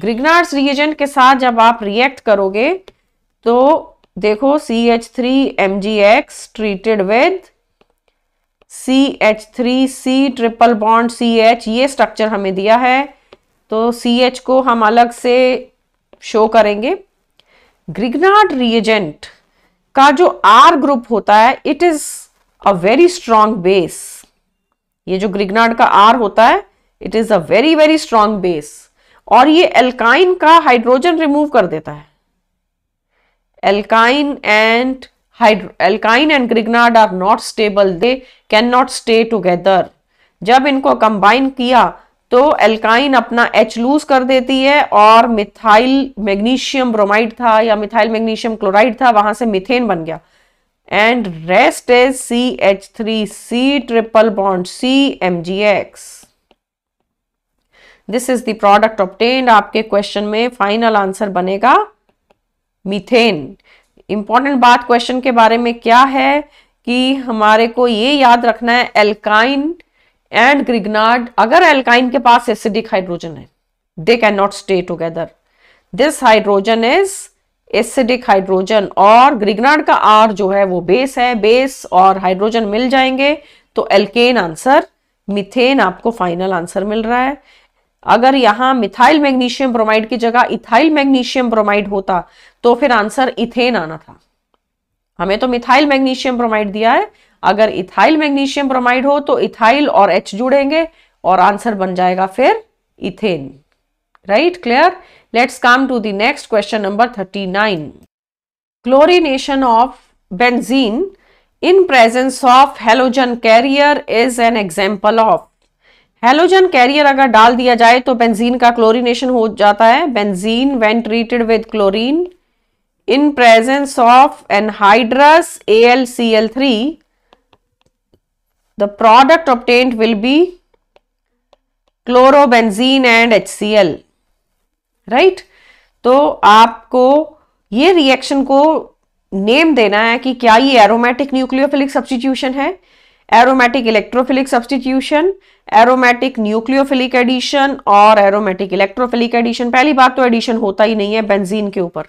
Grignard reagent के साथ जब आप रिएक्ट करोगे तो देखो C H three M G X treated with C H three C triple bond C H ये स्ट्रक्चर हमें दिया है तो सी एच को हम अलग से शो करेंगे ग्रिगनाड रिएजेंट का जो आर ग्रुप होता है it is a very strong base ये जो ग्रिगनाड का आर होता है it is a very very strong base और ये एल्काइन का हाइड्रोजन रिमूव कर देता है alkyne and hydro alkyne and grignard are not stable they cannot stay together जब इनको कंबाइन किया तो एल्काइन अपना एच लूज कर देती है और मिथाइल मैग्नीशियम ब्रोमाइड था या मिथाइल मैग्नीशियम क्लोराइड था वहां से मिथेन बन गया and rest is C H three C triple bond C M G X this is the product obtained आपके क्वेश्चन में फाइनल आंसर बनेगा मीथेन इंपॉर्टेंट बात क्वेश्चन के बारे में क्या है कि हमारे को ये याद रखना है एल्काइन एंड ग्रिगनार्ड अगर एल्काइन के पास एसिडिक हाइड्रोजन है they can not stay together this hydrogen is acidic hydrogen और ग्रिगनार्ड का आर जो है वो बेस है बेस और हाइड्रोजन मिल जाएंगे तो एल्केन आंसर मिथेन आपको फाइनल आंसर मिल रहा है अगर यहां मिथाइल मैग्नीशियम ब्रोमाइड की जगह इथाइल मैग्नीशियम ब्रोमाइड होता तो फिर आंसर इथेन आना था हमें तो मिथाइल मैग्नीशियम ब्रोमाइड दिया है अगर इथाइल मैग्नीशियम ब्रोमाइड हो तो इथाइल और एच जुड़ेंगे और आंसर बन जाएगा फिर ethane right clear let's come to the next question number thirty nine chlorination of benzene in presence of halogen carrier is an example of halogen carrier अगर डाल दिया जाए तो बेंजीन का क्लोरीनेशन हो जाता है benzene when treated with chlorine in presence of anhydrous three the product obtained will and H C HCl right तो आपको ये रिएक्शन को नेम देना है कि क्या ये एरोमेटिक न्यूक्लियोफिलिक सब्सटीट्यूशन है aromatic electrophilic substitution aromatic nucleophilic addition और एरोमेटिक इलेक्ट्रोफिलिक एडिशन पहली बात तो एडिशन होता ही नहीं है बेंजीन के ऊपर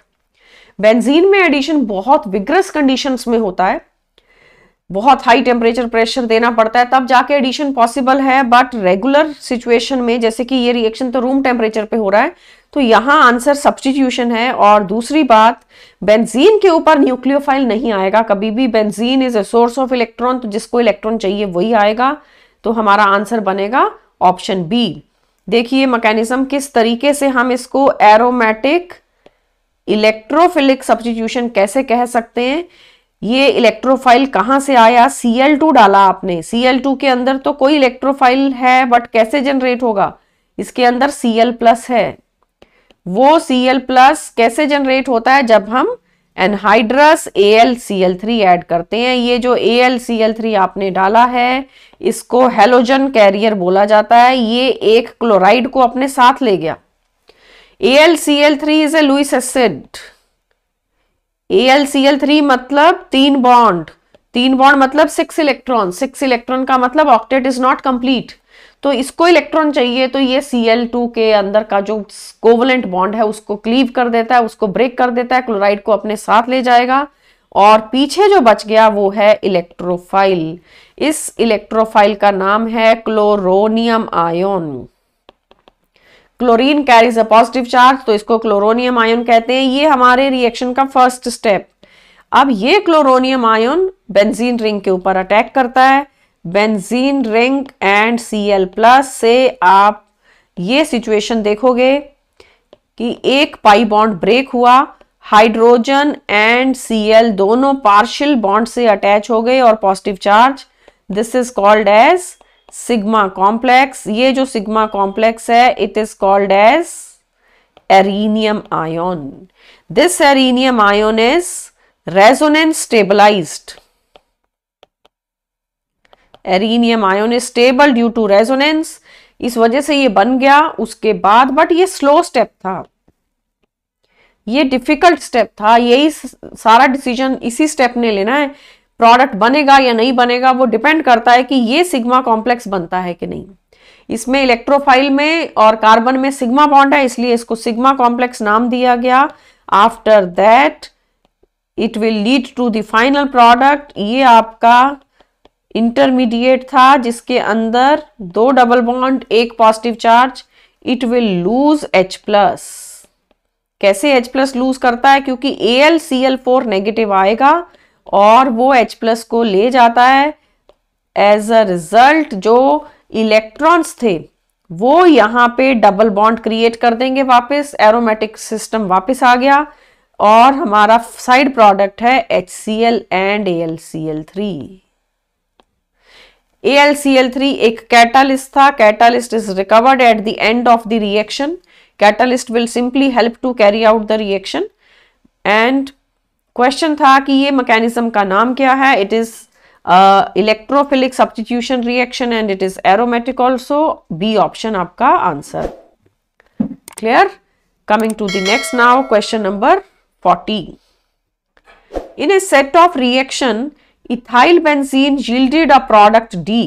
बेंजीन में एडिशन बहुत विग्रस कंडीशंस में होता है बहुत हाई टेम्परेचर प्रेशर देना पड़ता है तब जाके एडिशन पॉसिबल है बट रेगुलर सिचुएशन में जैसे कि ये रिएक्शन तो रूम टेम्परेचर पे हो रहा है तो यहाँ आंसर सब्सटीट्यूशन है और दूसरी बात बेंजीन के ऊपर न्यूक्लियोफाइल नहीं आएगा कभी भी benzene is a source of electron तो जिसको इलेक्ट्रॉन चाहिए वही आएगा तो हमारा आंसर बनेगा ऑप्शन बी देखिए मैकेनिज्म किस तरीके से हम इसको एरोमेटिक इलेक्ट्रोफिलिक सब्सटीट्यूशन कैसे कह सकते हैं ये इलेक्ट्रोफाइल कहाँ से आया Cl2 डाला आपने Cl2 के अंदर तो कोई इलेक्ट्रोफाइल है बट कैसे जनरेट होगा इसके अंदर Cl प्लस है वो Cl प्लस कैसे जनरेट होता है जब हम एनहाइड्रस AlCl3 ऐड करते हैं ये जो AlCl3 आपने डाला है इसको हेलोजन कैरियर बोला जाता है ये एक क्लोराइड को अपने साथ ले गया AlCl3 is a Lewis acid A L C L three मतलब तीन बॉन्ड तीन बॉन्ड मतलब सिक्स इलेक्ट्रॉन सिक्स इलेक्ट्रॉन का मतलब ऑक्टेट इज नॉट कंप्लीट तो इसको इलेक्ट्रॉन चाहिए तो ये सी एल टू के अंदर का जो कोवलेंट बॉन्ड है उसको क्लीव कर देता है उसको ब्रेक कर देता है क्लोराइड को अपने साथ ले जाएगा और पीछे जो बच गया वो है इलेक्ट्रोफाइल इस इलेक्ट्रोफाइल का नाम है chloronium ion chlorine carries a positive charge तो इसको क्लोरोनियम आयन कहते हैं ये हमारे रिएक्शन का फर्स्ट स्टेप अब ये क्लोरोनियम आयन बेंजीन रिंग के ऊपर अटैक करता है benzene ring and C L plus से आप ये सिचुएशन देखोगे कि एक पाई बॉन्ड ब्रेक हुआ हाइड्रोजन एंड सी एल दोनों पार्शियल बॉन्ड से अटैच हो गए और positive charge this is called as sigma complex ये जो सिग्मा कॉम्प्लेक्स है it is called as arenium ion this arenium ion is resonance stabilized arenium ion is stable due to resonance इस वजह से ये बन गया उसके बाद बट ये स्लो स्टेप था ये डिफिकल्ट स्टेप था यही सारा डिसीजन इसी स्टेप ने लेना है प्रोडक्ट बनेगा या नहीं बनेगा वो डिपेंड करता है कि ये सिग्मा कॉम्प्लेक्स बनता है कि नहीं इसमें इलेक्ट्रोफाइल में और कार्बन में सिग्मा बॉन्ड है इसलिए इसको सिग्मा कॉम्प्लेक्स नाम दिया गया after that it will lead to the final product ये आपका इंटरमीडिएट था जिसके अंदर दो डबल बॉन्ड एक positive charge it will lose H plus कैसे एच प्लस लूज करता है क्योंकि A L C L four negative आएगा और वो H प्लस को ले जाता है एज अ रिजल्ट जो इलेक्ट्रॉन्स थे वो यहाँ पे डबल बॉन्ड क्रिएट कर देंगे वापस एरोमेटिक सिस्टम वापस आ गया और हमारा साइड प्रोडक्ट है H C L and A L C L three A L C L three एक कैटालिस्ट था catalyst is recovered at the end of the reaction catalyst will simply help to carry out the reaction and question था कि ये mechanism का नाम क्या है it is electrophilic substitution reaction and it is aromatic also B option आपका answer clear coming to the next now question number fourteen in a set of reaction ethyl benzene yielded a product D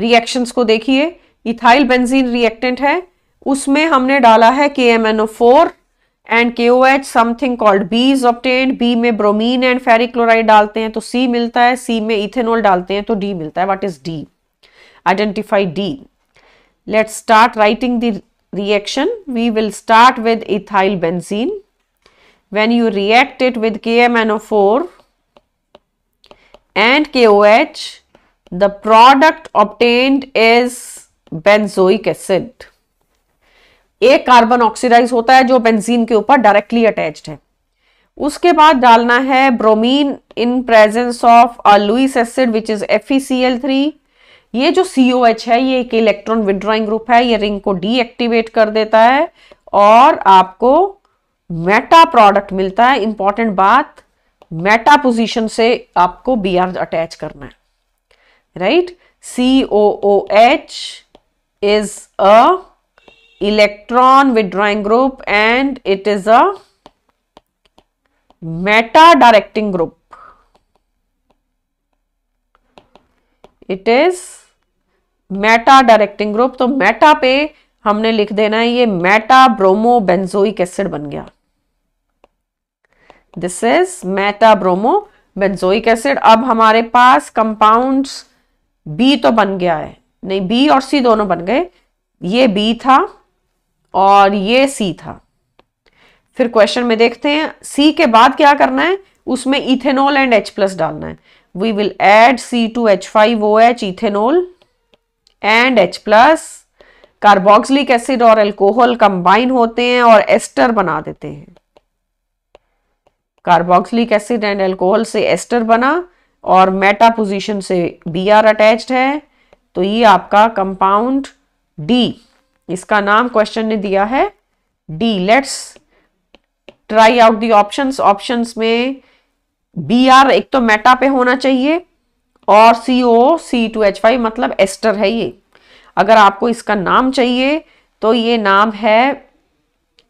reactions को देखिए ethyl benzene reactant है उसमें हमने डाला है K M N O four and K O H something called B is obtain B में bromine and ferric chloride डालते हैं तो सी मिलता है सी में इथेनॉल डालते हैं तो डी मिलता है what is D identify D let start writing the reaction we will start with ethyl benzene when you react four and K O H the product obtained is benzoic acid एक carbon oxidize होता है जो benzene के ऊपर directly attach है उसके बाद डालना है bromine in presence of Lewis acid which is F three ये जो सी ओ एच है ये एक इलेक्ट्रॉन विड्रॉइंग ग्रुप है ये रिंग को डीएक्टिवेट कर देता है और आपको मेटा प्रोडक्ट मिलता है इंपॉर्टेंट बात मेटा पोजीशन से आपको बी आर अटैच करना है right C O O H is a electron withdrawing group and it is a meta directing group. It is meta directing group तो मेटा पे हमने लिख देना है ये मेटा ब्रोमो बेंजोइक एसिड बन गया this is meta bromo benzoic acid अब हमारे पास कंपाउंड्स बी तो बन गया है नहीं बी और सी दोनों बन गए ये बी था और ये सी था फिर क्वेश्चन में देखते हैं सी के बाद क्या करना है उसमें इथेनॉल एंड एच प्लस डालना है we will add C two H five O H ethanol and H plus carboxylic acid और एल्कोहल कंबाइन होते हैं और एस्टर बना देते हैं कार्बोक्सिलिक एसिड एंड एल्कोहल से एस्टर बना और मेटा पोजीशन से बी आर अटैच्ड है तो ये आपका कंपाउंड डी इसका नाम क्वेश्चन ने दिया है D let's try out the options options में बी आर एक तो मेटा पे होना चाहिए और C O C two H five मतलब एस्टर है ये अगर आपको इसका नाम चाहिए तो ये नाम है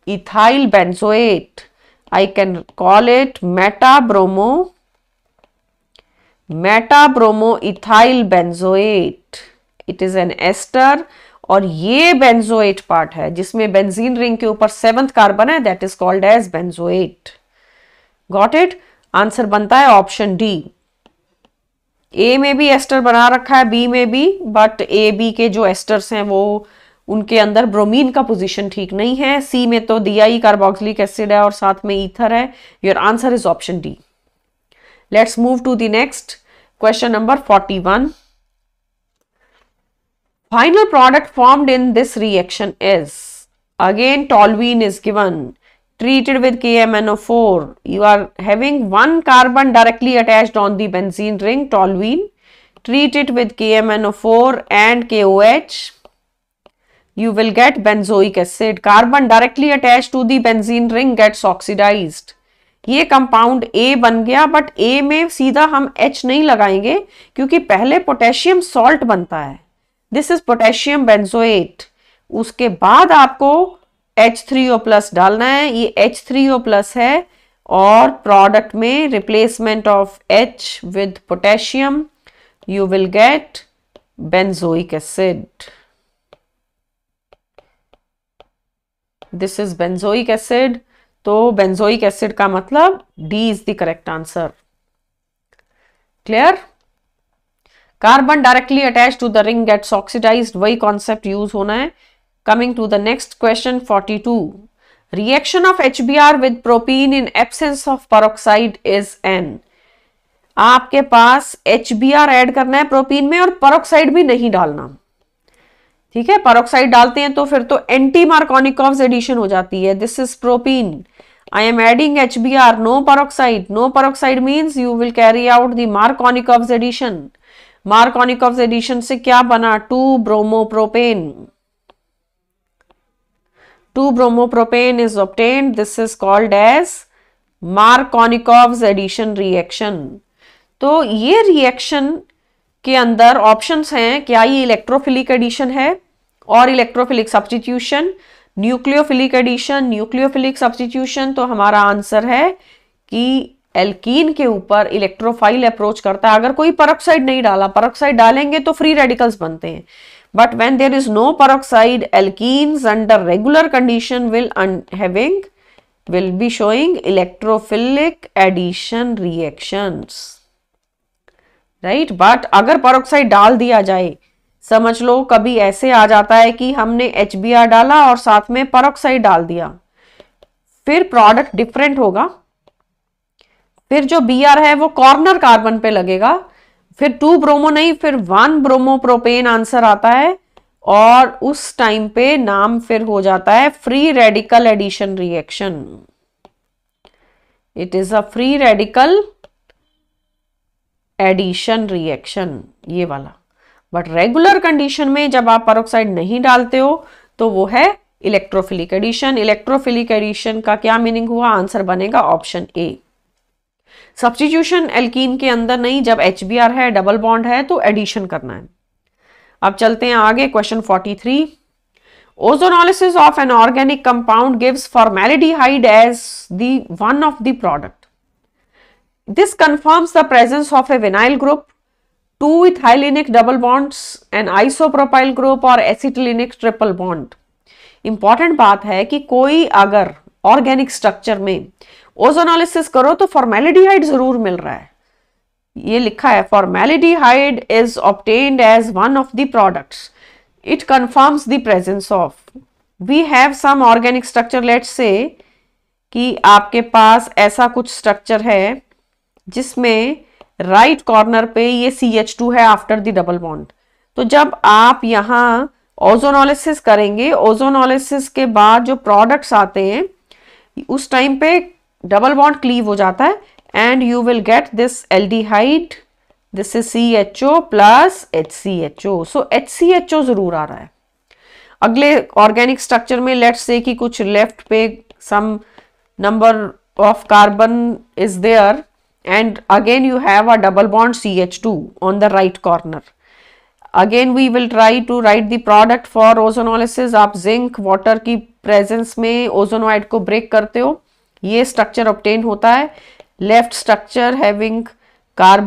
ethyl benzoate I can call it meta bromo meta bromo ethyl benzoate it is an ester और ये बेंजोएट पार्ट है जिसमें बेंजीन रिंग के ऊपर सेवंथ कार्बन है that is called as benzoate got it answer बनता है ऑप्शन डी ए में भी एस्टर बना रखा है बी में भी बट ए बी के जो एस्टर्स हैं वो उनके अंदर ब्रोमीन का पोजीशन ठीक नहीं है सी में तो दिया ही कार्बोक्सिलिक एसिड है और साथ में ईथर है your answer is option D let's move to the next question number forty one Final product formed in this reaction is again toluene is given treated with KMNO4 you are having one carbon directly attached on the benzene ring toluene treat it with KMNO4 and KOH you will get benzoic acid carbon directly attached to the benzene ring gets oxidized ये compound A बन गया but ए में सीधा हम H नहीं लगाएंगे क्योंकि पहले पोटेशियम सॉल्ट बनता है दिस इज पोटेशियम बेंजोएट उसके बाद आपको एच थ्री ओ प्लस डालना है ये एच थ्री ओ प्लस है और प्रोडक्ट में replacement of H with potassium you will get benzoic acid this is benzoic acid तो बेंजोइक एसिड का मतलब D is the correct answer clear carbon directly attach to the ring gets oxidize वही concept use होना है coming to the next question 42 reaction of H B R with propene in absence of peroxide is an आपके पास H B R add करना है propene में और peroxide भी नहीं डालना ठीक है परोक्साइड डालते हैं तो फिर तो एंटी मार्कोनिकॉफ एडिशन हो जाती है this is propene I am adding H B R no peroxide no peroxide means you will carry out the Markovnikov addition Markovnikov addition से क्या बना two bromopropane two bromopropane is obtain this is called as Markovnikov addition reaction तो ये reaction के अंदर options हैं क्या ये इलेक्ट्रोफिलिक एडिशन है और electrophilic substitution nucleophilic addition nucleophilic substitution तो हमारा आंसर है कि एल्कीन के ऊपर इलेक्ट्रोफाइल अप्रोच करता है अगर कोई परोक्साइड नहीं डाला परोक्साइड डालेंगे तो फ्री रेडिकल्स बनते हैं but when there is no peroxide alkene under regular condition will having will be showing electrophilic addition reaction right but अगर परोक्साइड डाल दिया जाए समझ लो कभी ऐसे आ जाता है कि हमने एच डाला और साथ में परोक्साइड डाल दिया फिर प्रोडक्ट डिफरेंट होगा फिर जो बी आर है वो कॉर्नर कार्बन पे लगेगा फिर टू ब्रोमो नहीं फिर वन ब्रोमो प्रोपेन आंसर आता है और उस टाइम पे नाम फिर हो जाता है free radical addition reaction it is a free radical addition reaction ये वाला बट रेगुलर कंडीशन में जब आप परोक्साइड नहीं डालते हो तो वो है इलेक्ट्रोफिलिक एडिशन इलेक्ट्रोफिलिक एडिशन का क्या मीनिंग हुआ आंसर बनेगा ऑप्शन ए सब्सटीट्यूशन एल्कीन के अंदर नहीं जब एच है डबल बॉन्ड है तो एडिशन करना है अब चलते हैं आगे question 43 ozonolysis of an organic compound gives hide as the one of the product this confirms the presence of a vinyl group two ethylenic double bonds an isopropyl group और acetylenic triple bond important बात है कि कोई अगर organic structure में ozonolysis करो तो फॉर्मेलिडीहाइड जरूर मिल रहा है ये लिखा है formaldehyde is obtained as one of the products it confirms the presence of we have some organic structure let say कि आपके पास ऐसा कुछ स्ट्रक्चर है जिसमें राइट right कॉर्नर पे ये सी एच टू है आफ्टर द डबल बॉन्ड तो जब आप यहाँ ओजोनोलिसिस करेंगे ओजोनोलिसिस के बाद जो प्रोडक्ट्स आते हैं उस टाइम पे डबल बॉन्ड क्लीव हो जाता है and you will get this aldehyde this is C H O plus H C H O so H C H O जरूर आ रहा है अगले ऑर्गेनिक स्ट्रक्चर में लेट्स से कि कुछ लेफ्ट पे some number of carbon is there and again you have a double bond C H two on the right corner again we will try to write the product for ozonolysis आप zinc water की presence में ओजोनोइड को break करते हो ये structure obtain होता है left structure having left structure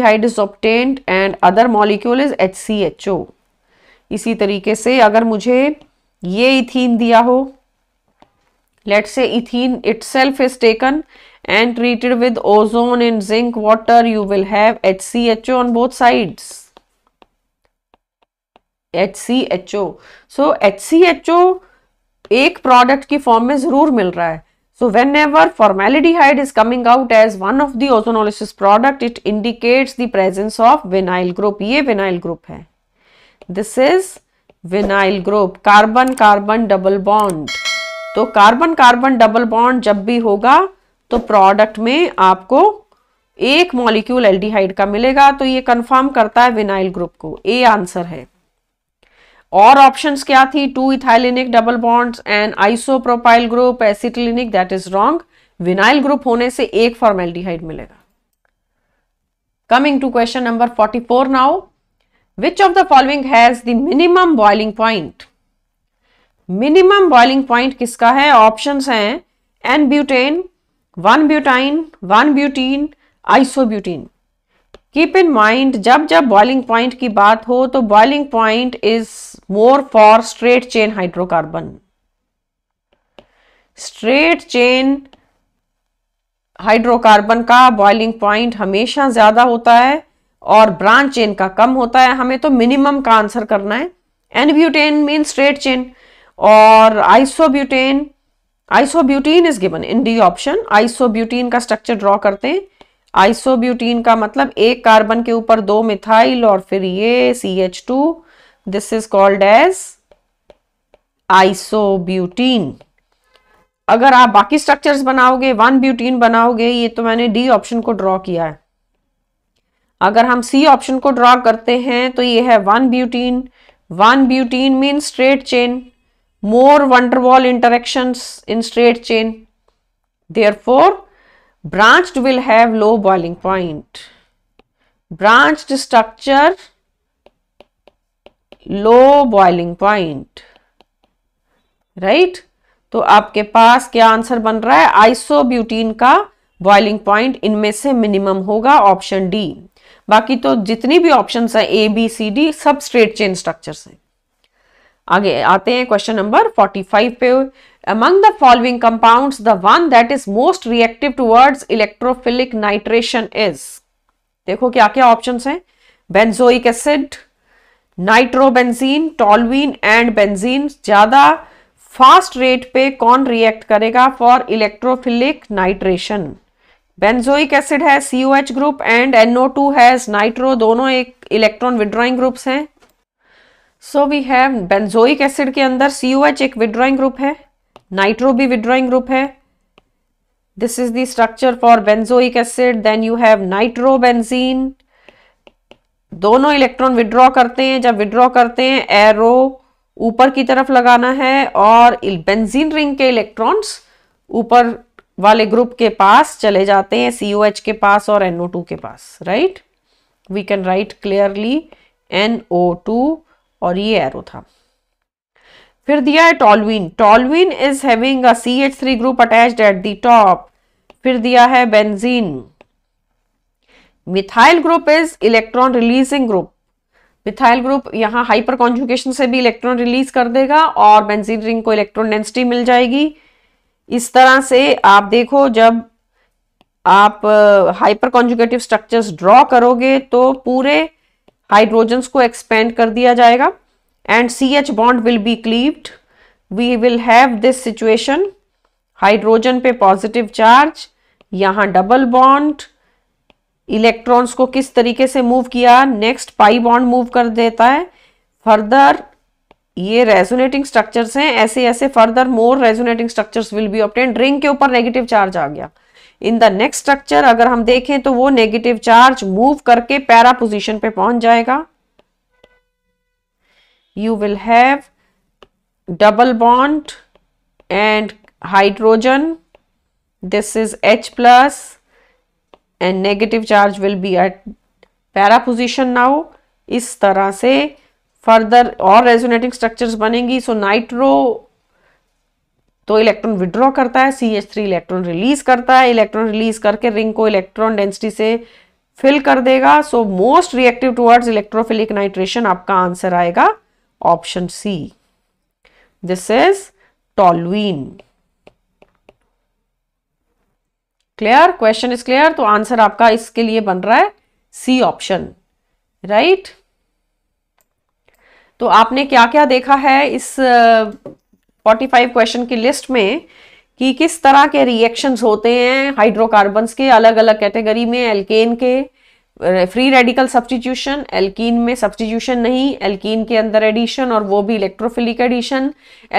having is and and other molecule is H C H O इसी तरीके से अगर मुझे ये इथीन दिया हो let say ethene itself is taken and treated with ozone in zinc water you will have H C H O on both sides H C H O so H C H O एक product की form में जरूर मिल रहा है so whenever formaldehyde is coming out as one of the ozonolysis product it indicates the presence of vinyl group ये vinyl group है this is vinyl group carbon carbon double bond तो carbon carbon double bond जब भी होगा तो product में आपको एक मॉलिक्यूल एल्डिहाइड का मिलेगा तो ये कंफर्म करता है विनाइल ग्रुप को ए आंसर है और ऑप्शन क्या थी two ethylenic double bonds and isopropyl group acetylenic that is wrong vinyl group होने से एक फॉर्मेल्टीहाइड मिलेगा coming to question number forty four now which of the following has the minimum boiling point minimum boiling point किसका है option है N butane one butyne one butene isobutene keep in mind जब जब boiling point की बात हो तो boiling point is more for straight chain hydrocarbon straight chain hydrocarbon का बॉइलिंग पॉइंट हमेशा ज्यादा होता है और ब्रांच चेन का कम होता है हमें तो मिनिमम का आंसर करना है एनब्यूटेन मीन स्ट्रेट चेन और isobutane isobutene is given in the option isobutene का स्ट्रक्चर ड्रॉ करते हैं आइसोब्यूटीन का मतलब एक कार्बन के ऊपर दो मिथाइल और फिर ये C H two this is called as isobutene अगर आप बाकी स्ट्रक्चर्स बनाओगे वन ब्यूटीन बनाओगे ये तो मैंने डी ऑप्शन को ड्रॉ किया है अगर हम सी ऑप्शन को ड्रॉ करते हैं तो ये है one butene one butene mean straight chain more van der Waals interactions in straight chain therefore branched will have low boiling point branched structure low boiling point right तो आपके पास क्या आंसर बन रहा है आइसोब्यूटीन का बॉइलिंग पॉइंट इनमें से minimum होगा ऑप्शन डी बाकी तो जितनी भी ऑप्शन है ए बी सी डी सब स्ट्रेट चेन स्ट्रक्चर से आगे आते हैं क्वेश्चन नंबर 45 पे Among the following compounds, the one that is most reactive towards electrophilic nitration is. देखो क्या क्या ऑप्शन है benzoic acid nitrobenzene toluene and benzene ज्यादा फास्ट रेट पे कौन रिएक्ट करेगा for electrophilic nitration benzoic acid है C H group and NO two has nitro दोनों एक इलेक्ट्रॉन विड्रॉइंग ग्रुप है so we have benzoic acid के अंदर सी एच एक विड्रॉइंग ग्रुप है नाइट्रो भी विड्रॉइंग ग्रुप है this is the for for acid then you have nitro nitrobenzene दोनों इलेक्ट्रॉन विड्रॉ करते हैं जब विड्रॉ करते हैं एरो ऊपर की तरफ लगाना है और बेंजीन रिंग के इलेक्ट्रॉन्स ऊपर वाले ग्रुप के पास चले जाते हैं एच के पास और टू के पास right we can write clearly two और ये एरो था फिर दिया है toluene toluene is having a C H three group attach at the top फिर दिया है benzene methyl group is electron releasing group methyl group यहाँ हाइपर कॉन्जुकेशन से भी इलेक्ट्रॉन रिलीज कर देगा और बेंजीन रिंग को इलेक्ट्रॉन डेंसिटी मिल जाएगी इस तरह से आप देखो जब आप हाइपर कॉन्जुकेटिव स्ट्रक्चर्स ड्रॉ करोगे तो पूरे हाइड्रोजन्स को एक्सपेंड कर दिया जाएगा and CH bond will be cleaved. We will have this situation hydrogen पे पॉजिटिव चार्ज यहां डबल बॉन्ड इलेक्ट्रॉन्स को किस तरीके से मूव किया नेक्स्ट पाई बॉन्ड मूव कर देता है फर्दर ये रेजोनेटिंग स्ट्रक्चर्स हैं ऐसे ऐसे further more resonating structures will be obtained ring के ऊपर नेगेटिव चार्ज आ गया इन द नेक्स्ट स्ट्रक्चर अगर हम देखें तो वो नेगेटिव चार्ज मूव करके पैरा पोजिशन पे पहुंच जाएगा you will have double bond and hydrogen this is H plus and negative charge will be at para position now इस तरह से फर्दर और रेजोनेटिंग स्ट्रक्चर बनेंगी सो नाइट्रो तो इलेक्ट्रॉन विड्रॉ करता है C H three electron release करता है इलेक्ट्रॉन रिलीज करके रिंग को इलेक्ट्रॉन डेंसिटी से फिल कर देगा so most reactive towards electrophilic nitration आपका आंसर आएगा option C. This is toluene. Clear question is clear तो आंसर आपका इसके लिए बन रहा है सी ऑप्शन राइट तो आपने क्या क्या देखा है इस फोर्टी फाइव क्वेश्चन की लिस्ट में कि किस तरह के रिएक्शंस होते हैं हाइड्रोकार्बन्स के अलग अलग कैटेगरी में एल्केन के फ्री रेडिकल सब्सटीट्यूशन एल्कीन में सब्सटीट्यूशन नहीं एल्कीन के अंदर एडिशन और वो भी इलेक्ट्रोफिलिक एडिशन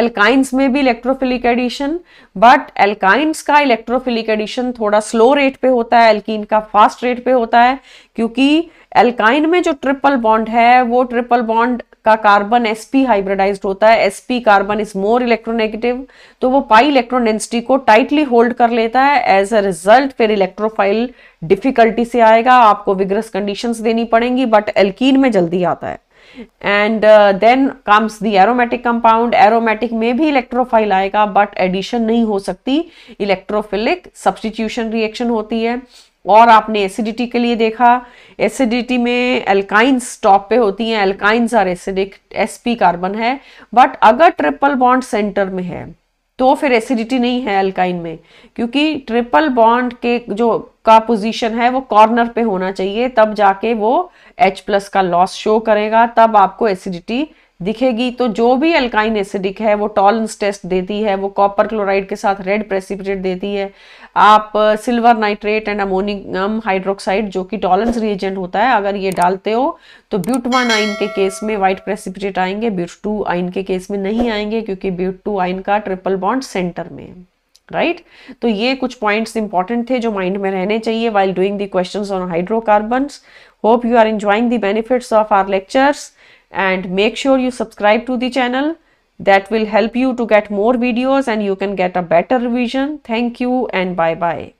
एल्काइंस में भी इलेक्ट्रोफिलिक एडिशन बट एल्काइंस का इलेक्ट्रोफिलिक एडिशन थोड़ा स्लो रेट पे होता है एल्कीन का फास्ट रेट पे होता है क्योंकि एल्काइन में जो ट्रिपल बॉन्ड है वो ट्रिपल बॉन्ड का कार्बन एसपी हाइब्रिडाइज्ड होता है SP carbon is more electronegative तो वो पाई इलेक्ट्रॉन डेंसिटी को टाइटली होल्ड कर लेता है एज अ रिजल्ट फिर इलेक्ट्रोफाइल डिफिकल्टी से आएगा आपको विग्रस कंडीशंस देनी पड़ेंगी बट एल्कीन में जल्दी आता है and then comes the aromatic compound aromatic में भी इलेक्ट्रोफाइल आएगा बट एडिशन नहीं हो सकती इलेक्ट्रोफिलिक सब्सटीट्यूशन रिएक्शन होती है और आपने एसिडिटी के लिए देखा एसिडिटी में एल्काइंस टॉप पे होती हैं alkynes are acidic SP carbon है बट अगर ट्रिपल बॉन्ड सेंटर में है तो फिर एसिडिटी नहीं है अल्काइन में क्योंकि ट्रिपल बॉन्ड के जो का पोजीशन है वो कॉर्नर पे होना चाहिए तब जाके वो H प्लस का लॉस शो करेगा तब आपको एसिडिटी दिखेगी तो जो भी अल्काइन एसिडिक है वो टॉलेंस टेस्ट देती है वो कॉपर क्लोराइड के साथ रेड प्रेसिपिटेट देती है आप silver nitrate and ammonium hydroxide जो कि टॉलेंस रिएजेंट होता है अगर ये डालते हो तो ब्यूटवान आइन के केस में व्हाइट प्रेसिपिटेट आएंगे ब्यूट टू आइन के केस में नहीं आएंगे क्योंकि ब्यूट टू आइन का ट्रिपल बॉन्ड सेंटर में है राइट right? तो ये कुछ पॉइंट्स इंपॉर्टेंट थे जो माइंड में रहने चाहिए while doing the questions on hydrocarbons hope you are enjoying the benefits of our lectures and make sure you subscribe to the channel that will help you to get more videos and you can get a better revision thank you and bye bye